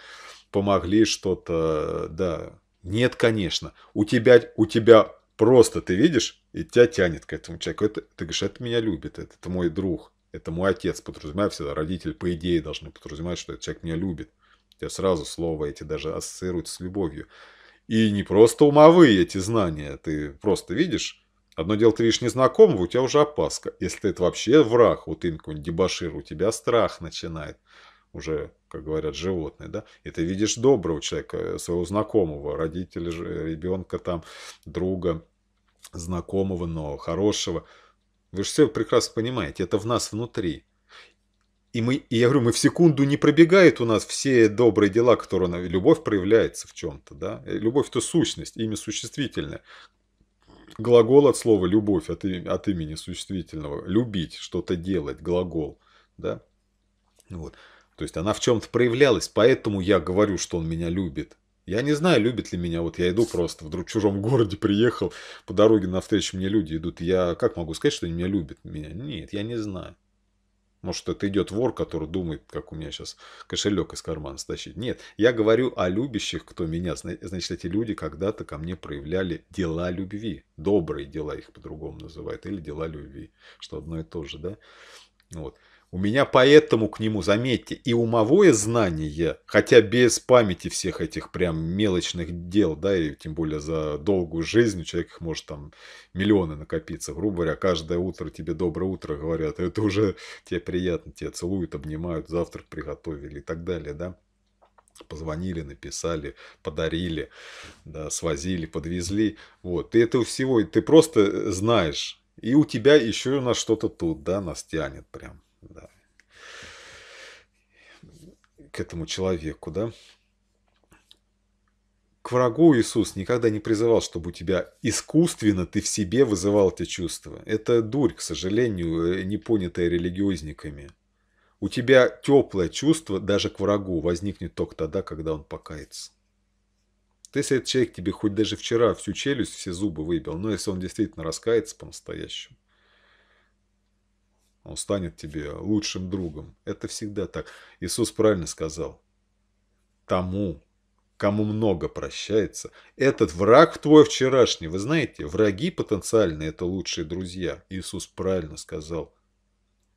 помогли что-то, да. Нет, конечно. У тебя, у тебя просто, ты видишь, и тебя тянет к этому человеку. Это, ты говоришь, это меня любит, это, это мой друг, это мой отец подразумевает всегда, родители по идее должны подразумевать, что этот человек меня любит. У тебя сразу слово эти даже ассоциируются с любовью. И не просто умовые эти знания, ты просто видишь, Одно дело, ты видишь незнакомого, у тебя уже опаска. Если это вообще враг, вот именно какой дебашир, у тебя страх начинает. Уже, как говорят животные, да? И ты видишь доброго человека, э, своего знакомого, родителя, э, ребенка там, друга, знакомого, но хорошего – вы же все прекрасно понимаете, это в нас внутри. И, мы, и я говорю, мы в секунду не пробегают у нас все добрые дела, которые... Она, любовь проявляется в чем-то, да? Э, любовь – это сущность, имя существительное. Глагол от слова «любовь» от, от имени существительного. Любить, что-то делать, глагол, да? Вот. То есть она в чем-то проявлялась, поэтому я говорю, что он меня любит. Я не знаю, любит ли меня. Вот я иду просто, вдруг в чужом городе приехал, по дороге навстречу мне люди идут. Я как могу сказать, что они меня любят? Меня? Нет, я не знаю. Может, это идет вор, который думает, как у меня сейчас кошелек из кармана стащить. Нет, я говорю о любящих, кто меня. Значит, эти люди когда-то ко мне проявляли дела любви. Добрые дела их по-другому называют. Или дела любви, что одно и то же, да? Вот. У меня поэтому к нему, заметьте, и умовое знание, хотя без памяти всех этих прям мелочных дел, да, и тем более за долгую жизнь у человека может там миллионы накопиться. Грубо говоря, каждое утро тебе доброе утро говорят, а это уже тебе приятно, тебя целуют, обнимают, завтрак приготовили и так далее, да позвонили, написали, подарили, да, свозили, подвезли. Вот. Ты этого всего, ты просто знаешь. И у тебя еще у нас что-то тут, да, нас тянет прям. Да к этому человеку, да? К врагу Иисус никогда не призывал, чтобы у тебя искусственно ты в себе вызывал эти чувства. Это дурь, к сожалению, э, не понятая религиозниками. У тебя теплое чувство даже к врагу возникнет только тогда, когда он покается. То если этот человек тебе хоть даже вчера всю челюсть, все зубы выбил, но если он действительно раскается по-настоящему, он станет тебе лучшим другом. Это всегда так. Иисус правильно сказал. Тому, кому много прощается, этот враг твой вчерашний. Вы знаете, враги потенциальные – это лучшие друзья. Иисус правильно сказал.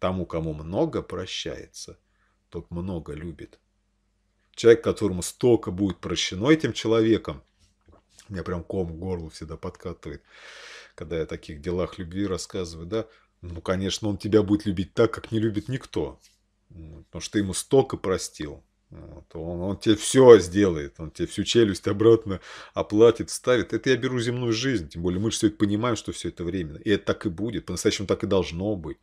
Тому, кому много прощается, тот много любит. Человек, которому столько будет прощено этим человеком, у меня прям ком в горло всегда подкатывает, когда я о таких делах любви рассказываю, да, ну, конечно, он тебя будет любить так, как не любит никто. Потому что ты ему столько простил. Вот. Он, он тебе все сделает, он тебе всю челюсть обратно оплатит, ставит. Это я беру земную жизнь, тем более мы же все это понимаем, что все это временно. И это так и будет, по-настоящему так и должно быть.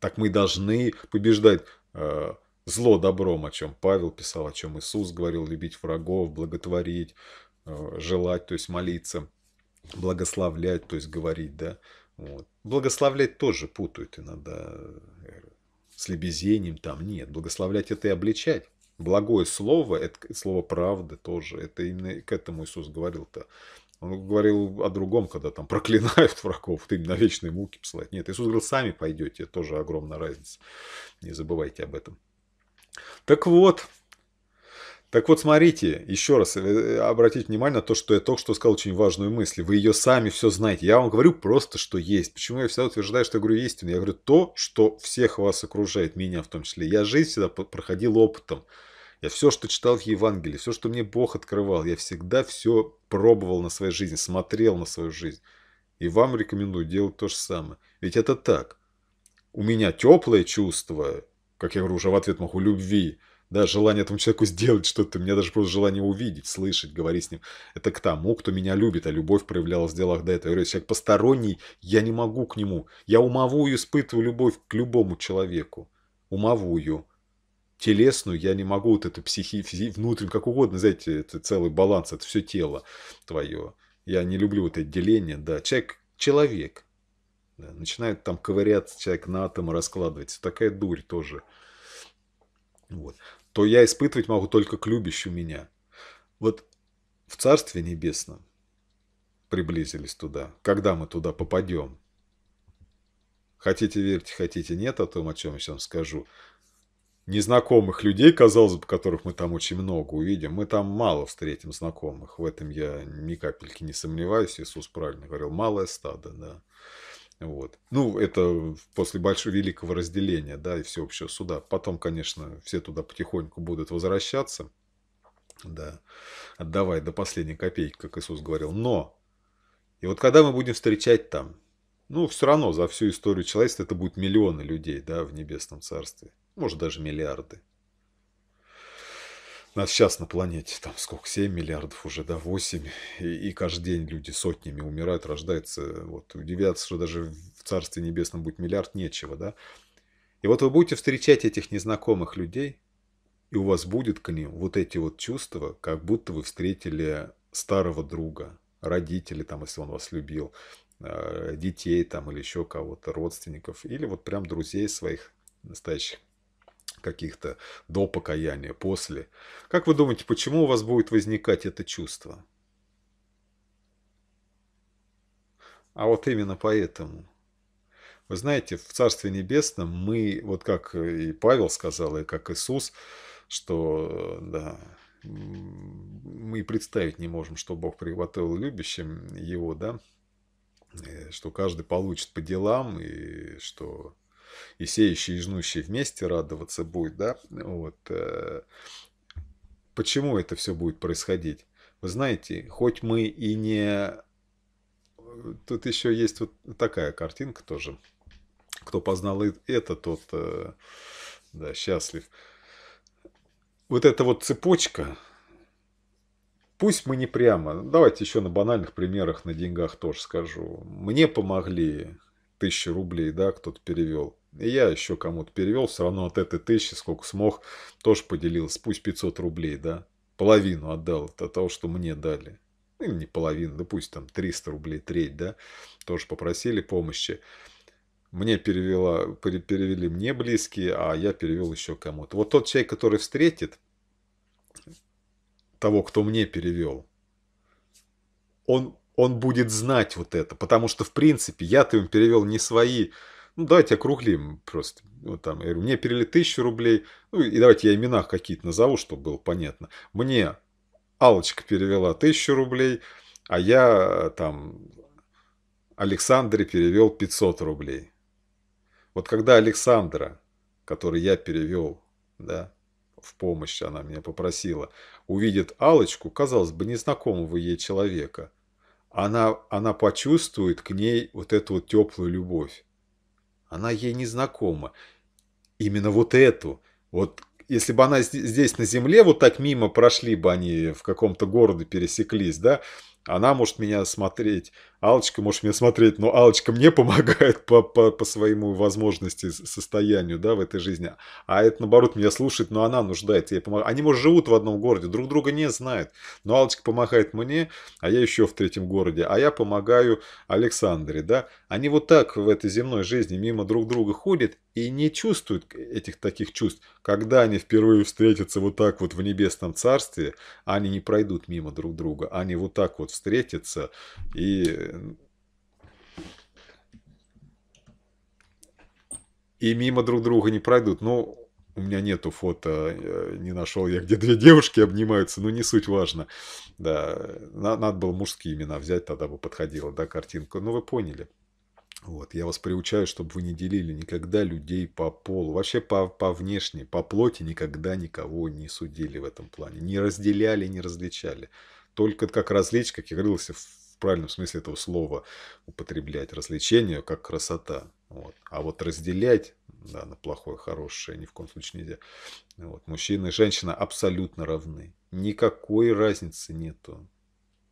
Так мы должны побеждать э, зло добром, о чем Павел писал, о чем Иисус говорил, любить врагов, благотворить, э, желать, то есть молиться, благословлять, то есть говорить, да. Вот. Благословлять тоже путают иногда э, с лебезением там. Нет, благословлять это и обличать. Благое слово, это слово правды тоже. Это именно к этому Иисус говорил-то. Он говорил о другом, когда там проклинают врагов, ты на вечные муки посылать. Нет, Иисус говорил, сами пойдете, тоже огромная разница. Не забывайте об этом. Так вот, так вот, смотрите, еще раз э, обратите внимание на то, что я только что сказал очень важную мысль. Вы ее сами все знаете. Я вам говорю просто, что есть. Почему я всегда утверждаю, что я говорю истину? Я говорю то, что всех вас окружает, меня в том числе. Я жизнь всегда проходил опытом. Я все, что читал в Евангелии, все, что мне Бог открывал, я всегда все пробовал на своей жизни, смотрел на свою жизнь. И вам рекомендую делать то же самое. Ведь это так. У меня теплое чувство, как я говорю, уже в ответ могу любви – да, желание этому человеку сделать что-то, у меня даже просто желание увидеть, слышать, говорить с ним. Это к тому, кто меня любит, а любовь проявлялась в делах до этого. Я говорю, человек посторонний, я не могу к нему. Я умовую испытываю любовь к любому человеку. Умовую телесную я не могу, вот эту психи, физи, внутреннюю, как угодно, знаете, это целый баланс, это все тело твое. Я не люблю вот это деление, да. Человек, человек. Да, начинает там ковыряться человек на атомы, раскладывать. Такая дурь тоже. Вот то я испытывать могу только к любящему меня. Вот в Царстве Небесном приблизились туда. Когда мы туда попадем? Хотите верьте, хотите нет о том, о чем я сейчас скажу. Незнакомых людей, казалось бы, которых мы там очень много увидим, мы там мало встретим знакомых. В этом я ни капельки не сомневаюсь. Иисус правильно говорил, малое стадо, да. Вот. Ну, это после большого великого разделения, да, и всеобщего суда. Потом, конечно, все туда потихоньку будут возвращаться, да, отдавая до последней копейки, как Иисус говорил. Но, и вот когда мы будем встречать там, ну, все равно за всю историю человечества это будет миллионы людей, да, в небесном царстве. Может, даже миллиарды. Нас сейчас на планете там сколько, 7 миллиардов уже, да, 8. И, и каждый день люди сотнями умирают, рождаются. Вот удивятся, что даже в Царстве Небесном будет миллиард нечего, да. И вот вы будете встречать этих незнакомых людей, и у вас будет к ним вот эти вот чувства, как будто вы встретили старого друга, родителей, там, если он вас любил, э, детей там или еще кого-то, родственников, или вот прям друзей своих настоящих каких-то до покаяния, после. Как вы думаете, почему у вас будет возникать это чувство? А вот именно поэтому. Вы знаете, в Царстве Небесном мы, вот как и Павел сказал, и как Иисус, что да, мы представить не можем, что Бог приготовил любящим его, да, э, что каждый получит по делам, и что и сеющий, и жнущий вместе радоваться будет, да, вот. Э, почему это все будет происходить? Вы знаете, хоть мы и не... Тут еще есть вот такая картинка тоже. Кто познал это, тот э, да, счастлив. Вот эта вот цепочка, пусть мы не прямо, давайте еще на банальных примерах, на деньгах тоже скажу. Мне помогли тысячу рублей, да, кто-то перевел. И я еще кому-то перевел, все равно от этой тысячи, сколько смог, тоже поделился. Пусть 500 рублей, да? Половину отдал от того, что мне дали. Ну, или не половину, да пусть там 300 рублей, треть, да? Тоже попросили помощи. Мне перевела, перевели мне близкие, а я перевел еще кому-то. Вот тот человек, который встретит того, кто мне перевел, он, он будет знать вот это. Потому что, в принципе, я-то им перевел не свои ну давайте округлим просто. Вот там, я говорю, мне перелили тысячу рублей, ну и давайте я имена какие-то назову, чтобы было понятно. Мне Алочка перевела тысячу рублей, а я там Александре перевел 500 рублей. Вот когда Александра, который я перевел, да, в помощь она меня попросила, увидит Алочку, казалось бы, незнакомого ей человека, она, она почувствует к ней вот эту вот теплую любовь. Она ей не знакома. Именно вот эту. Вот если бы она здесь на земле вот так мимо прошли бы они в каком-то городе пересеклись, да, она может меня смотреть Алочка может меня смотреть, но Алочка мне помогает по, по, по своему возможности, состоянию да, в этой жизни. А это, наоборот, меня слушает, но она нуждается. Я помог... Они, может, живут в одном городе, друг друга не знают. Но Алочка помогает мне, а я еще в третьем городе. А я помогаю Александре. Да? Они вот так в этой земной жизни мимо друг друга ходят и не чувствуют этих таких чувств. Когда они впервые встретятся вот так вот в небесном царстве, они не пройдут мимо друг друга. Они вот так вот встретятся и и мимо друг друга не пройдут. Ну, у меня нету фото, э, не нашел я, где две девушки обнимаются, но ну, не суть важно. Да, надо было мужские имена взять, тогда бы подходила, да, картинка. Ну, вы поняли. Вот, я вас приучаю, чтобы вы не делили никогда людей по полу, вообще по, по внешней, по плоти никогда никого не судили в этом плане. Не разделяли, не различали. Только как различие, как я говорил, правильном смысле этого слова употреблять развлечение как красота. Вот. А вот разделять да, на плохое, хорошее ни в коем случае нельзя. Вот. Мужчина и женщина абсолютно равны. Никакой разницы нету.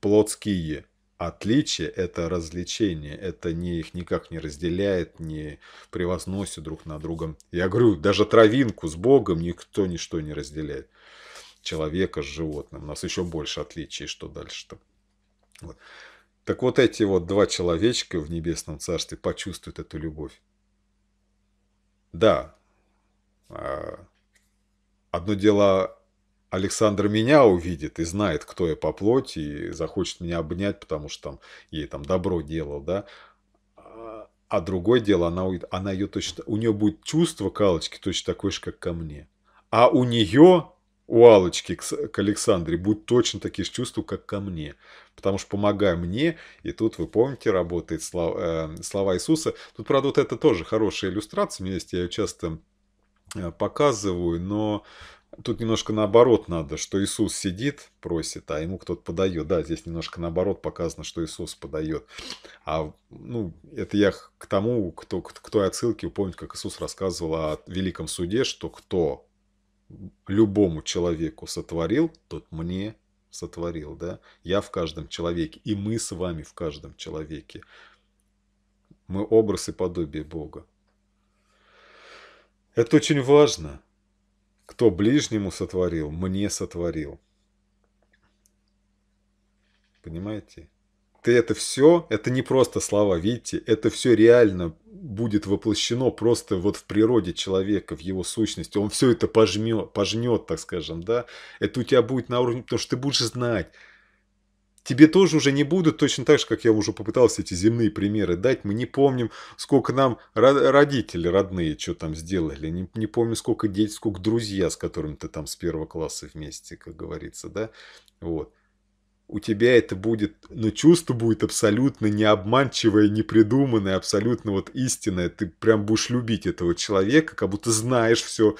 Плотские отличия это развлечение, это не их никак не разделяет, не превозносит друг на другом. Я говорю, даже травинку с Богом никто ничто не разделяет. Человека с животным. У нас еще больше отличий, что дальше-то. Вот. Так вот эти вот два человечка в Небесном Царстве почувствуют эту любовь. Да. А, одно дело, Александр меня увидит и знает, кто я по плоти, и захочет меня обнять, потому что там ей там добро делал, да. А, а другое дело, она, она ее точно, у нее будет чувство калочки точно такое же, как ко мне. А у нее у Алочки к, Александре будет точно такие же чувства, как ко мне. Потому что помогай мне, и тут, вы помните, работает слова, э, слова Иисуса. Тут, правда, вот это тоже хорошая иллюстрация, у меня есть, я ее часто э, показываю, но тут немножко наоборот надо, что Иисус сидит, просит, а ему кто-то подает. Да, здесь немножко наоборот показано, что Иисус подает. А ну, это я к тому, кто, к той отсылке, помните, как Иисус рассказывал о великом суде, что кто любому человеку сотворил, тот мне сотворил, да? Я в каждом человеке, и мы с вами в каждом человеке. Мы образ и подобие Бога. Это очень важно. Кто ближнему сотворил, мне сотворил. Понимаете? Ты это все, это не просто слова, видите, это все реально будет воплощено просто вот в природе человека, в его сущности. Он все это пожмет, пожнет, так скажем, да. Это у тебя будет на уровне, потому что ты будешь знать. Тебе тоже уже не будут, точно так же, как я уже попытался эти земные примеры дать. Мы не помним, сколько нам родители родные что там сделали. Не, не помним, сколько дети, сколько друзья, с которыми ты там с первого класса вместе, как говорится, да. Вот у тебя это будет, ну, чувство будет абсолютно не обманчивое, не придуманное, абсолютно вот истинное. Ты прям будешь любить этого человека, как будто знаешь все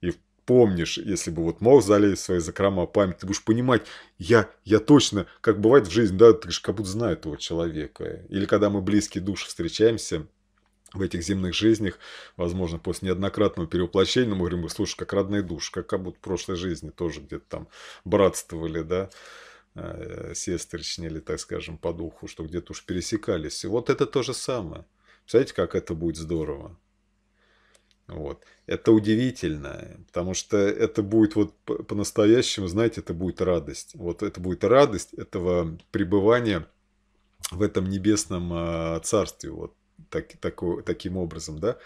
и помнишь, если бы вот мог залезть в свои закрома память, ты будешь понимать, я, я точно, как бывает в жизни, да, ты же как будто знаешь этого человека. Или когда мы близкие души встречаемся, в этих земных жизнях, возможно, после неоднократного перевоплощения, мы говорим, слушай, как родные души, как, как будто в прошлой жизни тоже где-то там братствовали, да, Э, или так скажем, по духу, что где-то уж пересекались. И вот это то же самое. Представляете, как это будет здорово. Вот. Это удивительно, потому что это будет вот по-настоящему, знаете, это будет радость. Вот это будет радость этого пребывания в этом небесном э, царстве, вот так, так, таким образом, да.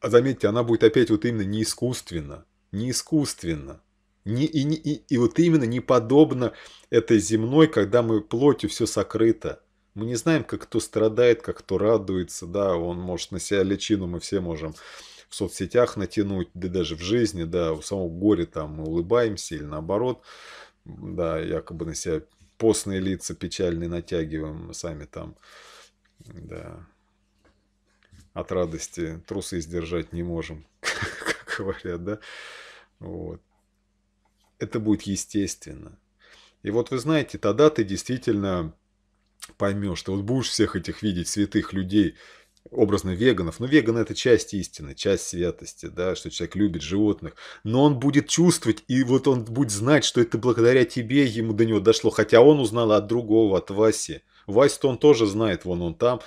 А заметьте, она будет опять вот именно не искусственно, не искусственно, не, и, не, и, и вот именно не подобно этой земной, когда мы плотью все сокрыто. Мы не знаем, как кто страдает, как кто радуется, да, он может на себя личину, мы все можем в соцсетях натянуть, да даже в жизни, да, в самом горе там мы улыбаемся или наоборот, да, якобы на себя постные лица печальные натягиваем, сами там, да, от радости трусы сдержать не можем, как говорят, да, вот это будет естественно. И вот вы знаете, тогда ты действительно поймешь, что вот будешь всех этих видеть, святых людей, образно веганов. Но ну, веган это часть истины, часть святости, да, что человек любит животных. Но он будет чувствовать, и вот он будет знать, что это благодаря тебе ему до него дошло. Хотя он узнал от другого, от Васи. Вась-то он тоже знает, вон он там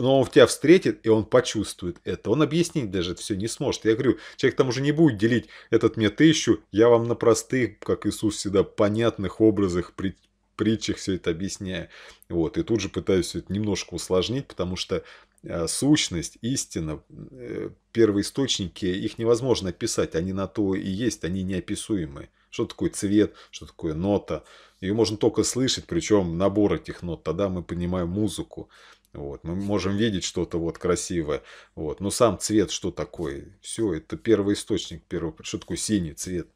но он тебя встретит, и он почувствует это. Он объяснить даже все не сможет. Я говорю, человек там уже не будет делить этот мне тысячу, я вам на простых, как Иисус всегда, понятных образах, при, притчах все это объясняю. Вот, и тут же пытаюсь все это немножко усложнить, потому что а, сущность, истина, э, первые источники, их невозможно описать, они на то и есть, они неописуемы. Что такое цвет, что такое нота. Ее можно только слышать, причем набор этих нот, тогда мы понимаем музыку. Вот, мы можем видеть что-то вот красивое. Вот, но ну, сам цвет что такое? Все, это первый источник первый Что такое синий цвет?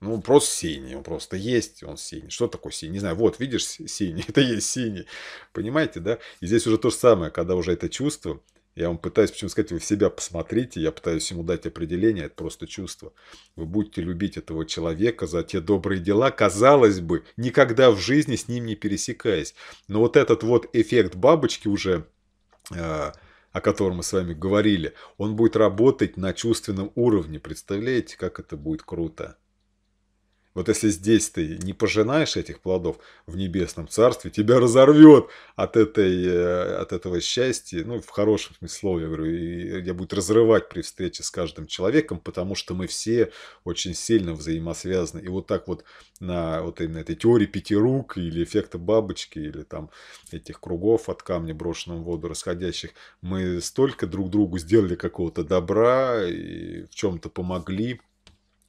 Ну, просто синий, он просто есть, он синий. Что такое синий? Не знаю, вот, видишь, синий, это есть синий. Понимаете, да? И здесь уже то же самое, когда уже это чувство, я вам пытаюсь почему сказать, вы в себя посмотрите, я пытаюсь ему дать определение, это просто чувство. Вы будете любить этого человека за те добрые дела, казалось бы, никогда в жизни с ним не пересекаясь. Но вот этот вот эффект бабочки уже э, о котором мы с вами говорили, он будет работать на чувственном уровне. Представляете, как это будет круто? Вот если здесь ты не пожинаешь этих плодов в небесном царстве, тебя разорвет от, этой, э, от этого счастья, ну, в хорошем смысле слова, я говорю, и я будет разрывать при встрече с каждым человеком, потому что мы все очень сильно взаимосвязаны. И вот так вот на вот именно этой теории пяти рук или эффекта бабочки, или там этих кругов от камня, брошенного в воду, расходящих, мы столько друг другу сделали какого-то добра и в чем-то помогли,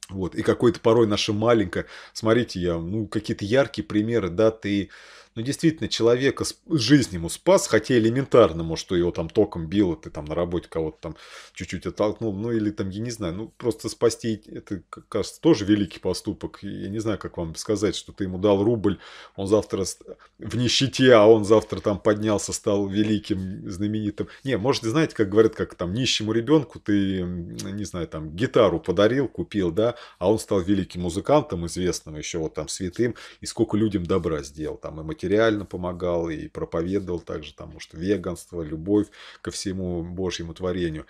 вот. И какое-то порой наше маленькое. Смотрите, я, ну, какие-то яркие примеры, да, ты но ну, действительно человека с жизнь ему спас, хотя элементарно, может, что его там током било, ты там на работе кого-то там чуть-чуть оттолкнул, ну или там, я не знаю, ну просто спасти, это, кажется, тоже великий поступок. Я не знаю, как вам сказать, что ты ему дал рубль, он завтра в нищете, а он завтра там поднялся, стал великим, знаменитым. Не, может, знаете, как говорят, как там нищему ребенку ты, не знаю, там гитару подарил, купил, да, а он стал великим музыкантом известным, еще вот там святым, и сколько людям добра сделал, там и реально помогал и проповедовал также, там, может, веганство, любовь ко всему Божьему творению.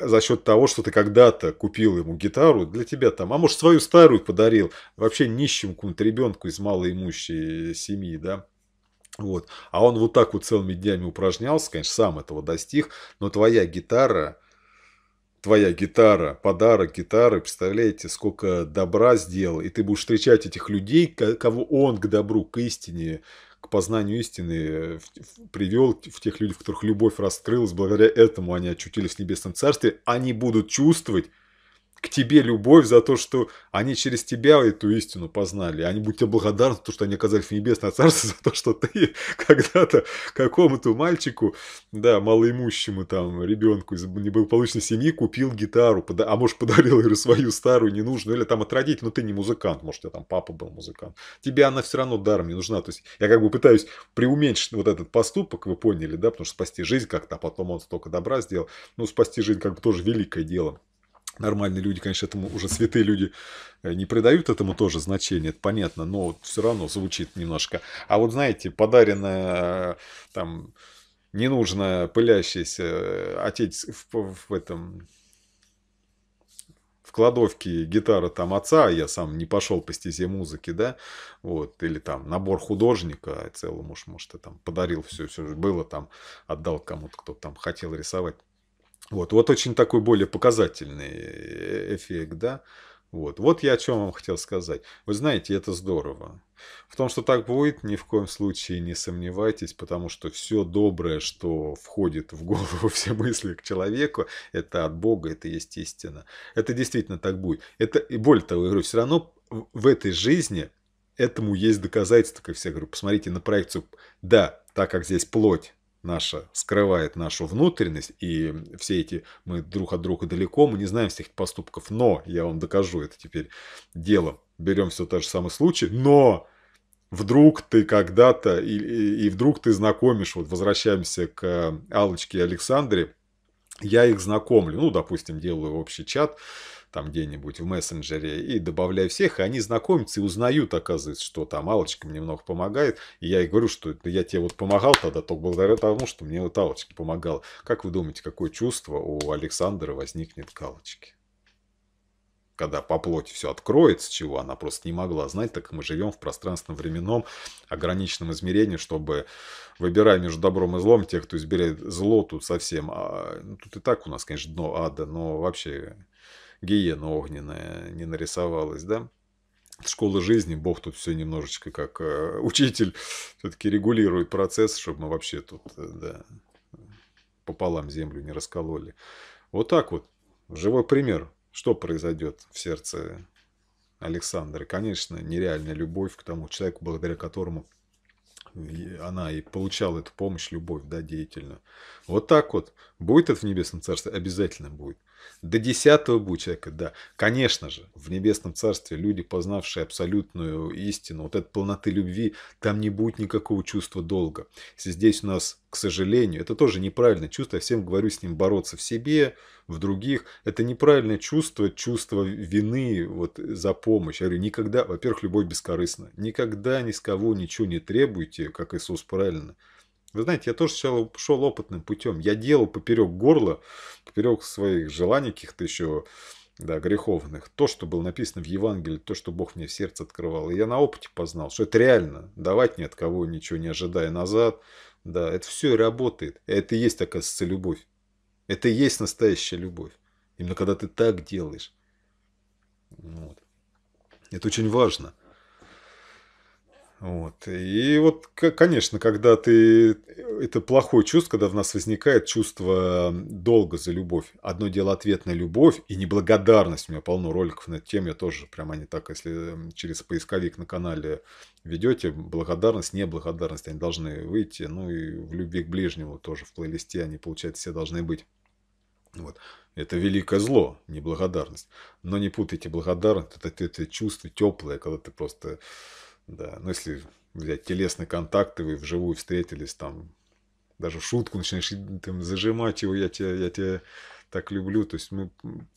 За счет того, что ты когда-то купил ему гитару для тебя там, а может, свою старую подарил, вообще нищему какому-то ребенку из малоимущей семьи, да, вот. А он вот так вот целыми днями упражнялся, конечно, сам этого достиг, но твоя гитара, твоя гитара, подарок гитары, представляете, сколько добра сделал, и ты будешь встречать этих людей, кого он к добру, к истине, к познанию истины э, привел, в тех людях, в которых любовь раскрылась, благодаря этому они очутились в небесном царстве, они будут чувствовать, к тебе любовь за то, что они через тебя эту истину познали. Они будут тебе благодарны за то, что они оказались в небесное царство, за то, что ты когда-то какому-то мальчику, да, малоимущему там ребенку из неблагополучной семьи купил гитару, а может подарил ее свою старую, ненужную, или там от родителей, но ты не музыкант, может, я там папа был музыкант. Тебе она все равно даром не нужна. То есть я как бы пытаюсь приуменьшить вот этот поступок, вы поняли, да, потому что спасти жизнь как-то, а потом он столько добра сделал. Ну, спасти жизнь как бы тоже великое дело нормальные люди, конечно, этому уже святые люди э, не придают этому тоже значения, это понятно, но вот все равно звучит немножко. А вот знаете, подаренная э, там ненужная пылящаяся э, отец в, в этом в кладовке гитара там отца, а я сам не пошел по стезе музыки, да, вот, или там набор художника целый муж, может, и там подарил все, все было там, отдал кому-то, кто там хотел рисовать, вот, вот очень такой более показательный э, эффект, да. Вот. вот я о чем вам хотел сказать. Вы знаете, это здорово. В том, что так будет, ни в коем случае не сомневайтесь, потому что все доброе, что входит в голову, все мысли к человеку, это от Бога, это есть истина. Это действительно так будет. Это, и более того, я говорю, все равно в этой жизни этому есть доказательства, как все говорю. Посмотрите на проекцию. Да, так как здесь плоть, наша скрывает нашу внутренность, и все эти мы друг от друга далеко, мы не знаем всех поступков, но, я вам докажу это теперь делом, берем все тот же самый случай, но вдруг ты когда-то, и, и, и вдруг ты знакомишь, вот возвращаемся к э, Алочке и Александре, я их знакомлю, ну, допустим, делаю общий чат, там где-нибудь в мессенджере и добавляю всех, и они знакомятся и узнают, оказывается, что там Алочка мне немного помогает. И я и говорю, что я тебе вот помогал тогда только благодаря тому, что мне вот Алочка помогала. Как вы думаете, какое чувство у Александра возникнет к Алочке? когда по плоти все откроется, чего она просто не могла знать, так мы живем в пространственно-временном ограниченном измерении, чтобы, выбирая между добром и злом, тех, кто избирает зло, тут совсем... А, ну, тут и так у нас, конечно, дно ада, но вообще гиена огненная не нарисовалась, да? школы жизни, Бог тут все немножечко как э, учитель все-таки регулирует процесс, чтобы мы вообще тут э, да, пополам землю не раскололи. Вот так вот, живой пример, что произойдет в сердце Александра. Конечно, нереальная любовь к тому человеку, благодаря которому она и получала эту помощь, любовь, да, деятельную. Вот так вот. Будет это в Небесном Царстве? Обязательно будет. До десятого будет человека, да. Конечно же, в Небесном Царстве люди, познавшие абсолютную истину, вот этой полноты любви, там не будет никакого чувства долга. Если здесь у нас, к сожалению, это тоже неправильное чувство, я всем говорю с ним бороться в себе, в других. Это неправильное чувство, чувство вины вот, за помощь. Я говорю, никогда, во-первых, любовь бескорыстна. Никогда ни с кого ничего не требуйте, как Иисус правильно вы знаете, я тоже сначала шел опытным путем. Я делал поперек горла, поперек своих желаний каких-то еще да, греховных, то, что было написано в Евангелии, то, что Бог мне в сердце открывал. И я на опыте познал, что это реально. Давать ни от кого ничего не ожидая назад. Да, это все работает. Это и есть, оказывается, любовь. Это и есть настоящая любовь. Именно когда ты так делаешь. Вот. Это очень важно. Вот. И вот, конечно, когда ты... Это плохое чувство, когда в нас возникает чувство долга за любовь. Одно дело ответная любовь и неблагодарность. У меня полно роликов на эту тему. Я тоже прямо они так, если через поисковик на канале ведете, благодарность, неблагодарность, они должны выйти. Ну и в любви к ближнему тоже в плейлисте они, получается, все должны быть. Вот. Это великое зло, неблагодарность. Но не путайте благодарность, это, это, это чувство теплое, когда ты просто да, но ну, если взять телесный контакт, и вы вживую встретились, там, даже шутку начинаешь там, зажимать его, я тебя, я тебя так люблю, то есть мы,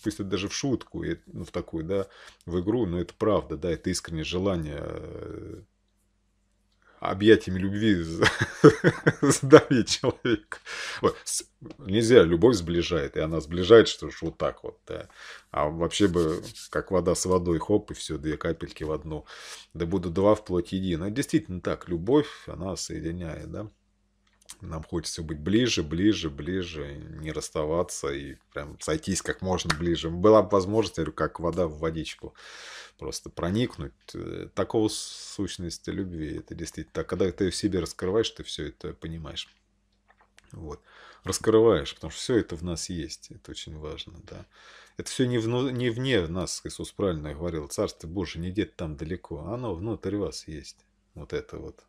пусть это даже в шутку, ну, в такую, да, в игру, но это правда, да, это искреннее желание э, объятиями любви сдавить человека. Нельзя, любовь сближает, и она сближает, что ж, вот так вот. Да. А вообще бы, как вода с водой, хоп, и все, две капельки в одну. Да будут два вплоть едино. А действительно так, любовь, она соединяет, да. Нам хочется быть ближе, ближе, ближе, не расставаться и прям сойтись как можно ближе. Была бы возможность, я говорю, как вода в водичку просто проникнуть. Э, такого сущности любви. Это действительно так. Когда ты в себе раскрываешь, ты все это понимаешь. Вот. Раскрываешь, потому что все это в нас есть. Это очень важно, да. Это все не, вну, не вне нас, Иисус правильно говорил, Царство Божие не где-то там далеко, оно внутрь вас есть. Вот это вот.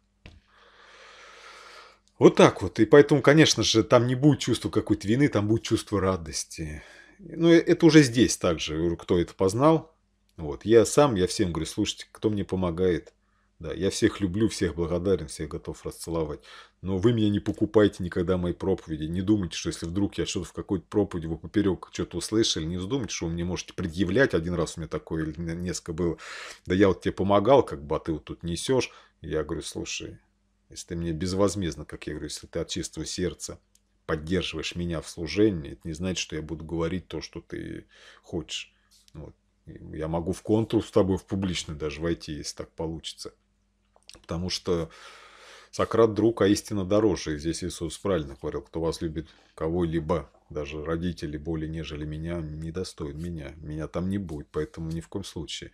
Вот так вот. И поэтому, конечно же, там не будет чувства какой-то вины, там будет чувство радости. Ну, это уже здесь также, кто это познал, вот. Я сам, я всем говорю, слушайте, кто мне помогает, да, я всех люблю, всех благодарен, всех готов расцеловать. Но вы меня не покупайте никогда мои проповеди. Не думайте, что если вдруг я что-то в какой-то проповеди вы поперек что-то услышали, не вздумайте, что вы мне можете предъявлять. Один раз у меня такое или несколько было. Да я вот тебе помогал, как бы, а ты вот тут несешь. Я говорю, слушай, если ты мне безвозмездно, как я говорю, если ты от чистого сердца поддерживаешь меня в служении, это не значит, что я буду говорить то, что ты хочешь. Вот. Я могу в контру с тобой в публичный даже войти, если так получится. Потому что Сократ друг, а истина дороже. И здесь Иисус правильно говорил, кто вас любит кого-либо, даже родители более нежели меня, не достоин меня. Меня там не будет, поэтому ни в коем случае.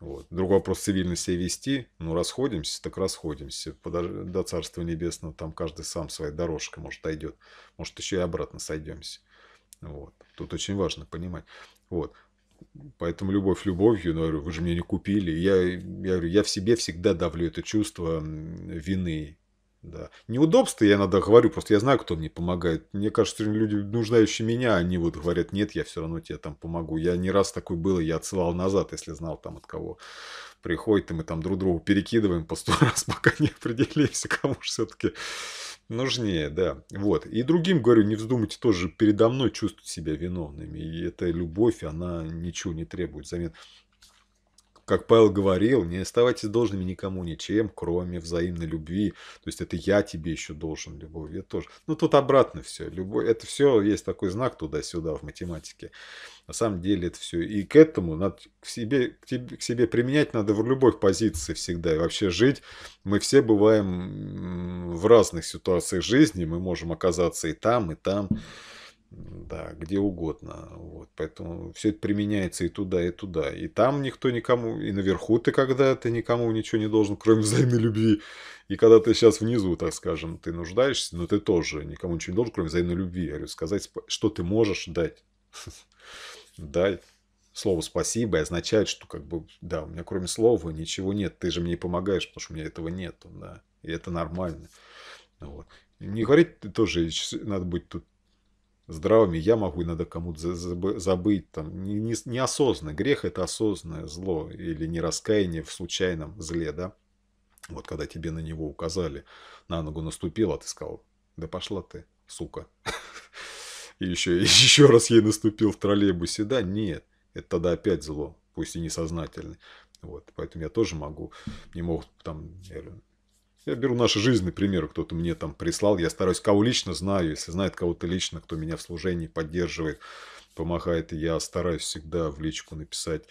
Вот. Другой вопрос цивильно себя вести, ну расходимся, так расходимся. Подож... До Царства Небесного там каждый сам своей дорожкой, может, дойдет. Может, еще и обратно сойдемся. Вот. Тут очень важно понимать. Вот. Поэтому любовь любовью, но вы же меня не купили. Я, я, я в себе всегда давлю это чувство вины. Да. Неудобство я иногда говорю, просто я знаю, кто мне помогает. Мне кажется, люди, нуждающие меня, они вот говорят, нет, я все равно тебе там помогу. Я не раз такой был, я отсылал назад, если знал там от кого приходит, и мы там друг другу перекидываем по сто раз, пока не определимся, кому же все-таки Нужнее, да. Вот. И другим говорю, не вздумайте тоже передо мной чувствовать себя виновными. И эта любовь, она ничего не требует взамен как Павел говорил, не оставайтесь должными никому ничем, кроме взаимной любви. То есть это я тебе еще должен любовь, я тоже. Ну тут обратно все. Любовь, это все есть такой знак туда-сюда в математике. На самом деле это все. И к этому надо к себе, к, тебе, к себе применять надо в любой позиции всегда. И вообще жить. Мы все бываем в разных ситуациях жизни. Мы можем оказаться и там, и там да, где угодно. Вот, поэтому все это применяется и туда, и туда. И там никто никому, и наверху ты когда ты никому ничего не должен, кроме взаимной любви. И когда ты сейчас внизу, так скажем, ты нуждаешься, но ты тоже никому ничего не должен, кроме взаимной любви. Я говорю, сказать, что ты можешь дать. Дай. Слово «спасибо» означает, что как бы, да, у меня кроме слова ничего нет. Ты же мне помогаешь, потому что у меня этого нет, да. И это нормально. Вот. Не говорить тоже надо быть тут здравыми, я могу иногда кому-то забыть, там, не, не, неосознанно, грех это осознанное зло или не раскаяние в случайном зле, да, вот когда тебе на него указали, на ногу наступил, а ты сказал, да пошла ты, сука, и еще, еще раз ей наступил в троллейбусе, да, нет, это тогда опять зло, пусть и несознательный вот, поэтому я тоже могу, не могут там, я говорю, я беру наши жизненные примеры, кто-то мне там прислал, я стараюсь, кого лично знаю, если знает кого-то лично, кто меня в служении поддерживает, помогает, я стараюсь всегда в личку написать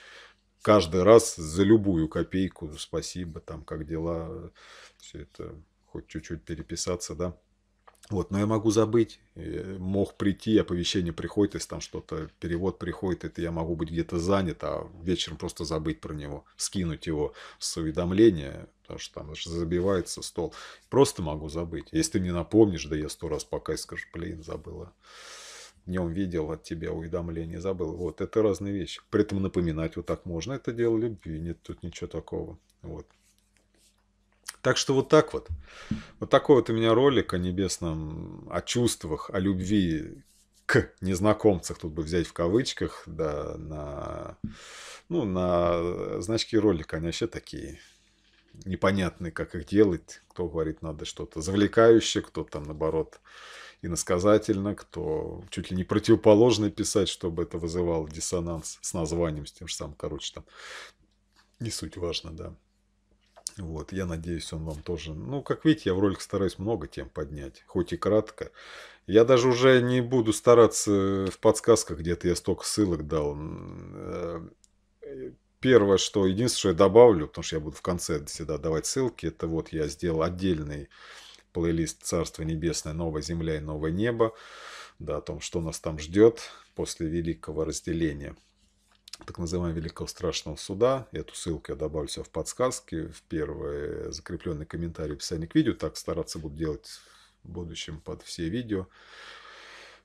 каждый раз за любую копейку, спасибо, там, как дела, все это, хоть чуть-чуть переписаться, да. Вот, но я могу забыть, э, мог прийти, оповещение приходит, если там что-то, перевод приходит, это я могу быть где-то занят, а вечером просто забыть про него, скинуть его с уведомления, потому что там забивается стол. Просто могу забыть. Если ты мне напомнишь, да я сто раз пока скажу, блин, забыла. Днем видел от тебя уведомление, забыл. Вот, это разные вещи. При этом напоминать вот так можно это дело любви, нет тут ничего такого. Вот. Так что вот так вот. Вот такой вот у меня ролик о небесном, о чувствах, о любви к незнакомцах, тут бы взять в кавычках, да, на, ну, на значки ролика, они вообще такие непонятные, как их делать. Кто говорит, надо что-то завлекающее, кто там, наоборот, иносказательно, кто чуть ли не противоположно писать, чтобы это вызывало диссонанс с названием, с тем же самым, короче, там, не суть важно, да. Вот, я надеюсь, он вам тоже... Ну, как видите, я в ролик стараюсь много тем поднять, хоть и кратко. Я даже уже не буду стараться в подсказках, где-то я столько ссылок дал. Э, первое, что, единственное, что я добавлю, потому что я буду в конце всегда давать ссылки, это вот я сделал отдельный плейлист «Царство небесное. Новая земля и новое небо», да, о том, что нас там ждет после великого разделения так называемого Великого Страшного Суда. Эту ссылку я добавлю все в подсказки в первый закрепленный комментарий в описании к видео. Так стараться буду делать в будущем под все видео.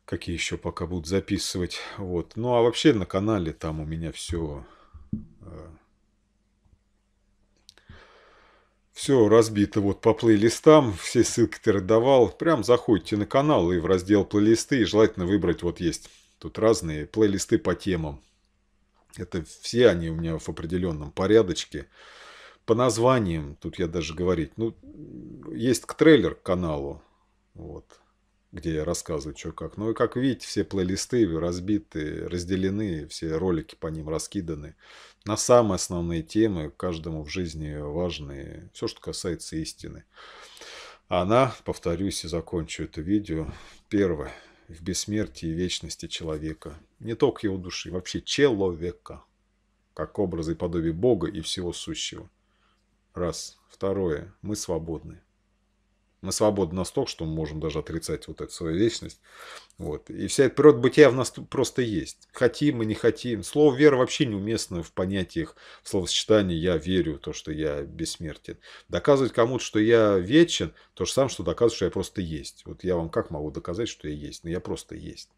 Какие еще пока будут записывать. Вот. Ну а вообще на канале там у меня все... Э, все разбито вот по плейлистам, все ссылки которые давал. Прям заходите на канал и в раздел плейлисты, и желательно выбрать, вот есть тут разные плейлисты по темам это все они у меня в определенном порядочке. По названиям, тут я даже говорить, ну, есть к трейлер к каналу, вот, где я рассказываю, что как. Ну и как видите, все плейлисты разбиты, разделены, все ролики по ним раскиданы. На самые основные темы, каждому в жизни важные, все, что касается истины. А она, повторюсь и закончу это видео, первое – в бессмертии и вечности человека. Не только его души, вообще человека. Как образ и подобие Бога и всего сущего. Раз. Второе. Мы свободны. Мы свободны настолько, что мы можем даже отрицать вот эту свою вечность. Вот. И вся эта природа бытия в нас просто есть. Хотим и не хотим. Слово «вера» вообще неуместно в понятиях, в словосочетании «я верю в то, что я бессмертен». Доказывать кому-то, что я вечен, то же самое, что доказывать, что я просто есть. Вот я вам как могу доказать, что я есть? Но ну, я просто есть.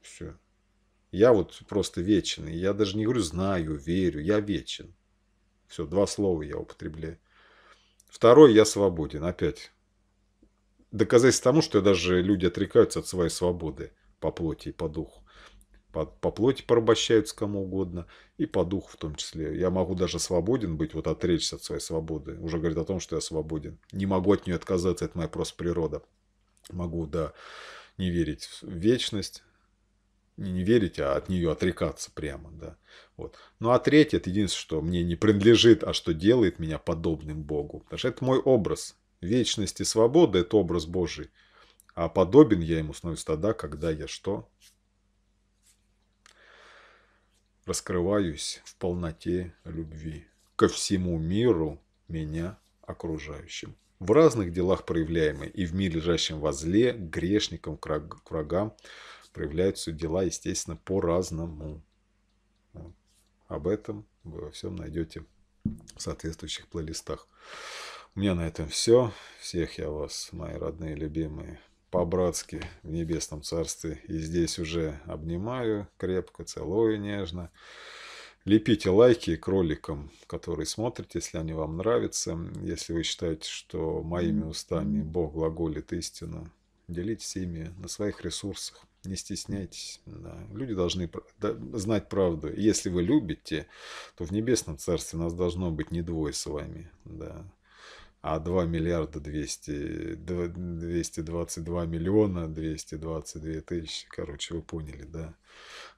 Все. Я вот просто вечен. И я даже не говорю «знаю», «верю». Я вечен. Все, два слова я употребляю. Второй, я свободен. Опять. Доказательство тому, что даже люди отрекаются от своей свободы по плоти и по духу. По, по плоти порабощаются кому угодно, и по духу в том числе. Я могу даже свободен быть, вот отречься от своей свободы. Уже говорит о том, что я свободен. Не могу от нее отказаться, это моя просто природа. Могу, да, не верить в вечность, не, не верить, а от нее отрекаться прямо, да. Вот. Ну а третье, это единственное, что мне не принадлежит, а что делает меня подобным Богу. Потому что это мой образ. Вечность и свобода – это образ Божий. А подобен я ему становлюсь тогда, когда я что? Раскрываюсь в полноте любви ко всему миру меня окружающим. В разных делах проявляемой и в мире лежащем во зле, грешникам, к врагам, проявляются дела, естественно, по-разному. Об этом вы во всем найдете в соответствующих плейлистах. У меня на этом все. Всех я вас, мои родные, любимые, по-братски в небесном царстве и здесь уже обнимаю крепко, целую нежно. Лепите лайки к роликам, которые смотрите, если они вам нравятся. Если вы считаете, что моими устами Бог глаголит истину, делитесь ими на своих ресурсах. Не стесняйтесь. Да. Люди должны знать правду. Если вы любите, то в небесном царстве нас должно быть не двое с вами. Да. А 2 миллиарда 200, 222 миллиона 222 тысячи. Короче, вы поняли, да.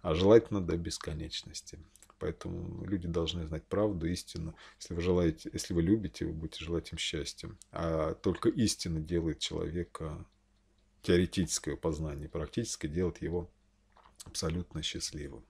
А желательно до бесконечности. Поэтому люди должны знать правду, истину. Если вы желаете, если вы любите, вы будете желать им счастья. А только истина делает человека теоретическое познание и практическое делает его абсолютно счастливым.